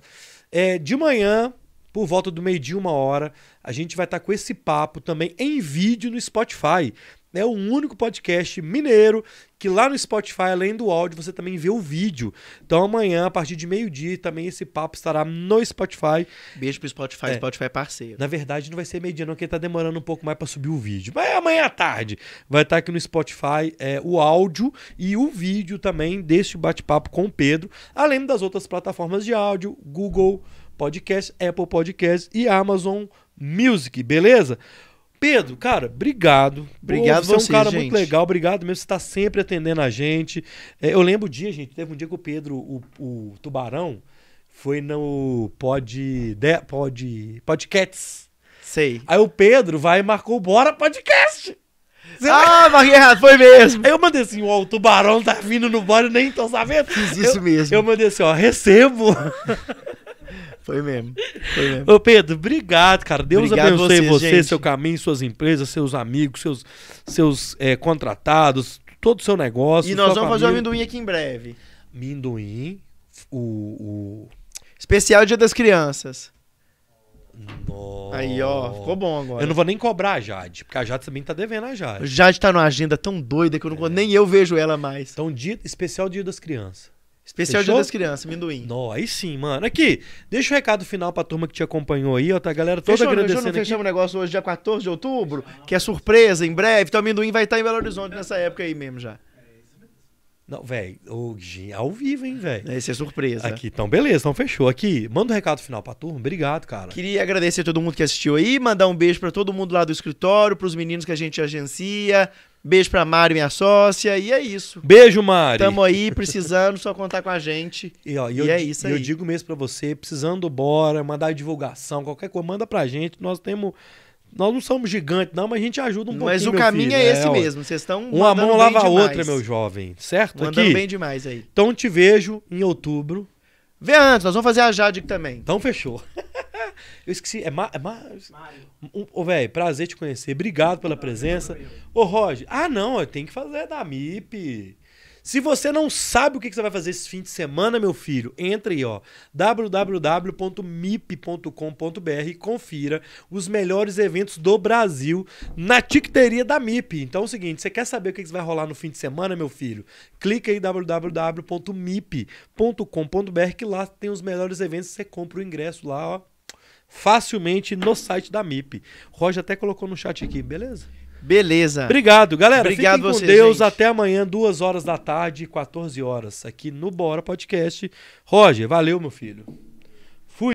É, de manhã, por volta do meio-dia, uma hora, a gente vai estar tá com esse papo também em vídeo no Spotify. É o único podcast mineiro que lá no Spotify, além do áudio, você também vê o vídeo. Então amanhã, a partir de meio-dia, também esse papo estará no Spotify. Beijo pro Spotify, é. Spotify é parceiro. Na verdade, não vai ser meio-dia, não, porque tá demorando um pouco mais para subir o vídeo. Mas é amanhã à tarde vai estar tá aqui no Spotify é, o áudio e o vídeo também deste bate-papo com o Pedro, além das outras plataformas de áudio, Google. Podcast, Apple Podcast e Amazon Music, beleza? Pedro, cara, obrigado. Obrigado Pô, você. é um cara gente. muito legal, obrigado mesmo. Você está sempre atendendo a gente. É, eu lembro o dia, gente, teve um dia que o Pedro, o, o Tubarão, foi no pod, de, pod, Podcasts. Sei. Aí o Pedro vai e marcou Bora Podcast. Você ah, marquei errado, foi mesmo. Aí eu mandei assim, o tubarão tá vindo no bora, nem tô sabendo. Fiz isso eu, mesmo. Eu mandei assim, ó, recebo. Foi mesmo. Foi mesmo. Ô Pedro, obrigado, cara. Deus obrigado abençoe você, seu caminho, suas empresas, seus amigos, seus, seus é, contratados, todo o seu negócio. E nós vamos família. fazer o amendoim aqui em breve. Amendoim, o, o... Especial Dia das Crianças. Nossa. Aí, ó, ficou bom agora. Eu não vou nem cobrar a Jade, porque a Jade também tá devendo a Jade. Jade tá numa agenda tão doida que eu não é. nem eu vejo ela mais. Então, dia especial Dia das Crianças. Especial Fechou? Dia das Crianças, amendoim. Não, aí sim, mano. Aqui, deixa o recado final pra turma que te acompanhou aí, ó. Tá a galera toda Fechou, né? agradecendo. Não fechamos o negócio hoje, dia 14 de outubro, que é surpresa, em breve. Então, amendoim vai estar tá em Belo Horizonte nessa época aí mesmo já. Não, velho, ao vivo, hein, velho? É, Essa é surpresa. Aqui, então, beleza, então fechou. Aqui, manda um recado final pra turma. Obrigado, cara. Queria agradecer a todo mundo que assistiu aí, mandar um beijo para todo mundo lá do escritório, pros meninos que a gente agencia. Beijo pra Mari, minha sócia, e é isso. Beijo, Mari. Tamo aí, precisando, só contar com a gente. E, ó, e, e eu, é isso aí. Eu digo mesmo pra você, precisando, bora, mandar divulgação, qualquer coisa, manda pra gente. Nós temos nós não somos gigantes, não, mas a gente ajuda um mas pouquinho. Mas o caminho é filho, é esse mesmo. Vocês estão. Uma mão lava a outra, meu jovem. Certo? Mandando Aqui. bem demais aí. Então te vejo em outubro. Vê antes, nós vamos fazer a Jadic também. Então fechou. Eu esqueci. É, ma, é ma... Mário. Ô, velho, prazer te conhecer. Obrigado pela presença. Ô, Roger. Ah, não, tem que fazer da MIP. Se você não sabe o que você vai fazer esse fim de semana, meu filho, entre aí, ó, www.mip.com.br e confira os melhores eventos do Brasil na ticteria da MIP. Então é o seguinte, você quer saber o que vai rolar no fim de semana, meu filho? Clica aí www.mip.com.br que lá tem os melhores eventos, você compra o ingresso lá, ó facilmente no site da MIP. Roger até colocou no chat aqui, beleza? Beleza. Obrigado, galera. Obrigado Fiquem com Deus. Gente. Até amanhã, duas horas da tarde, 14 horas, aqui no Bora Podcast. Roger, valeu, meu filho.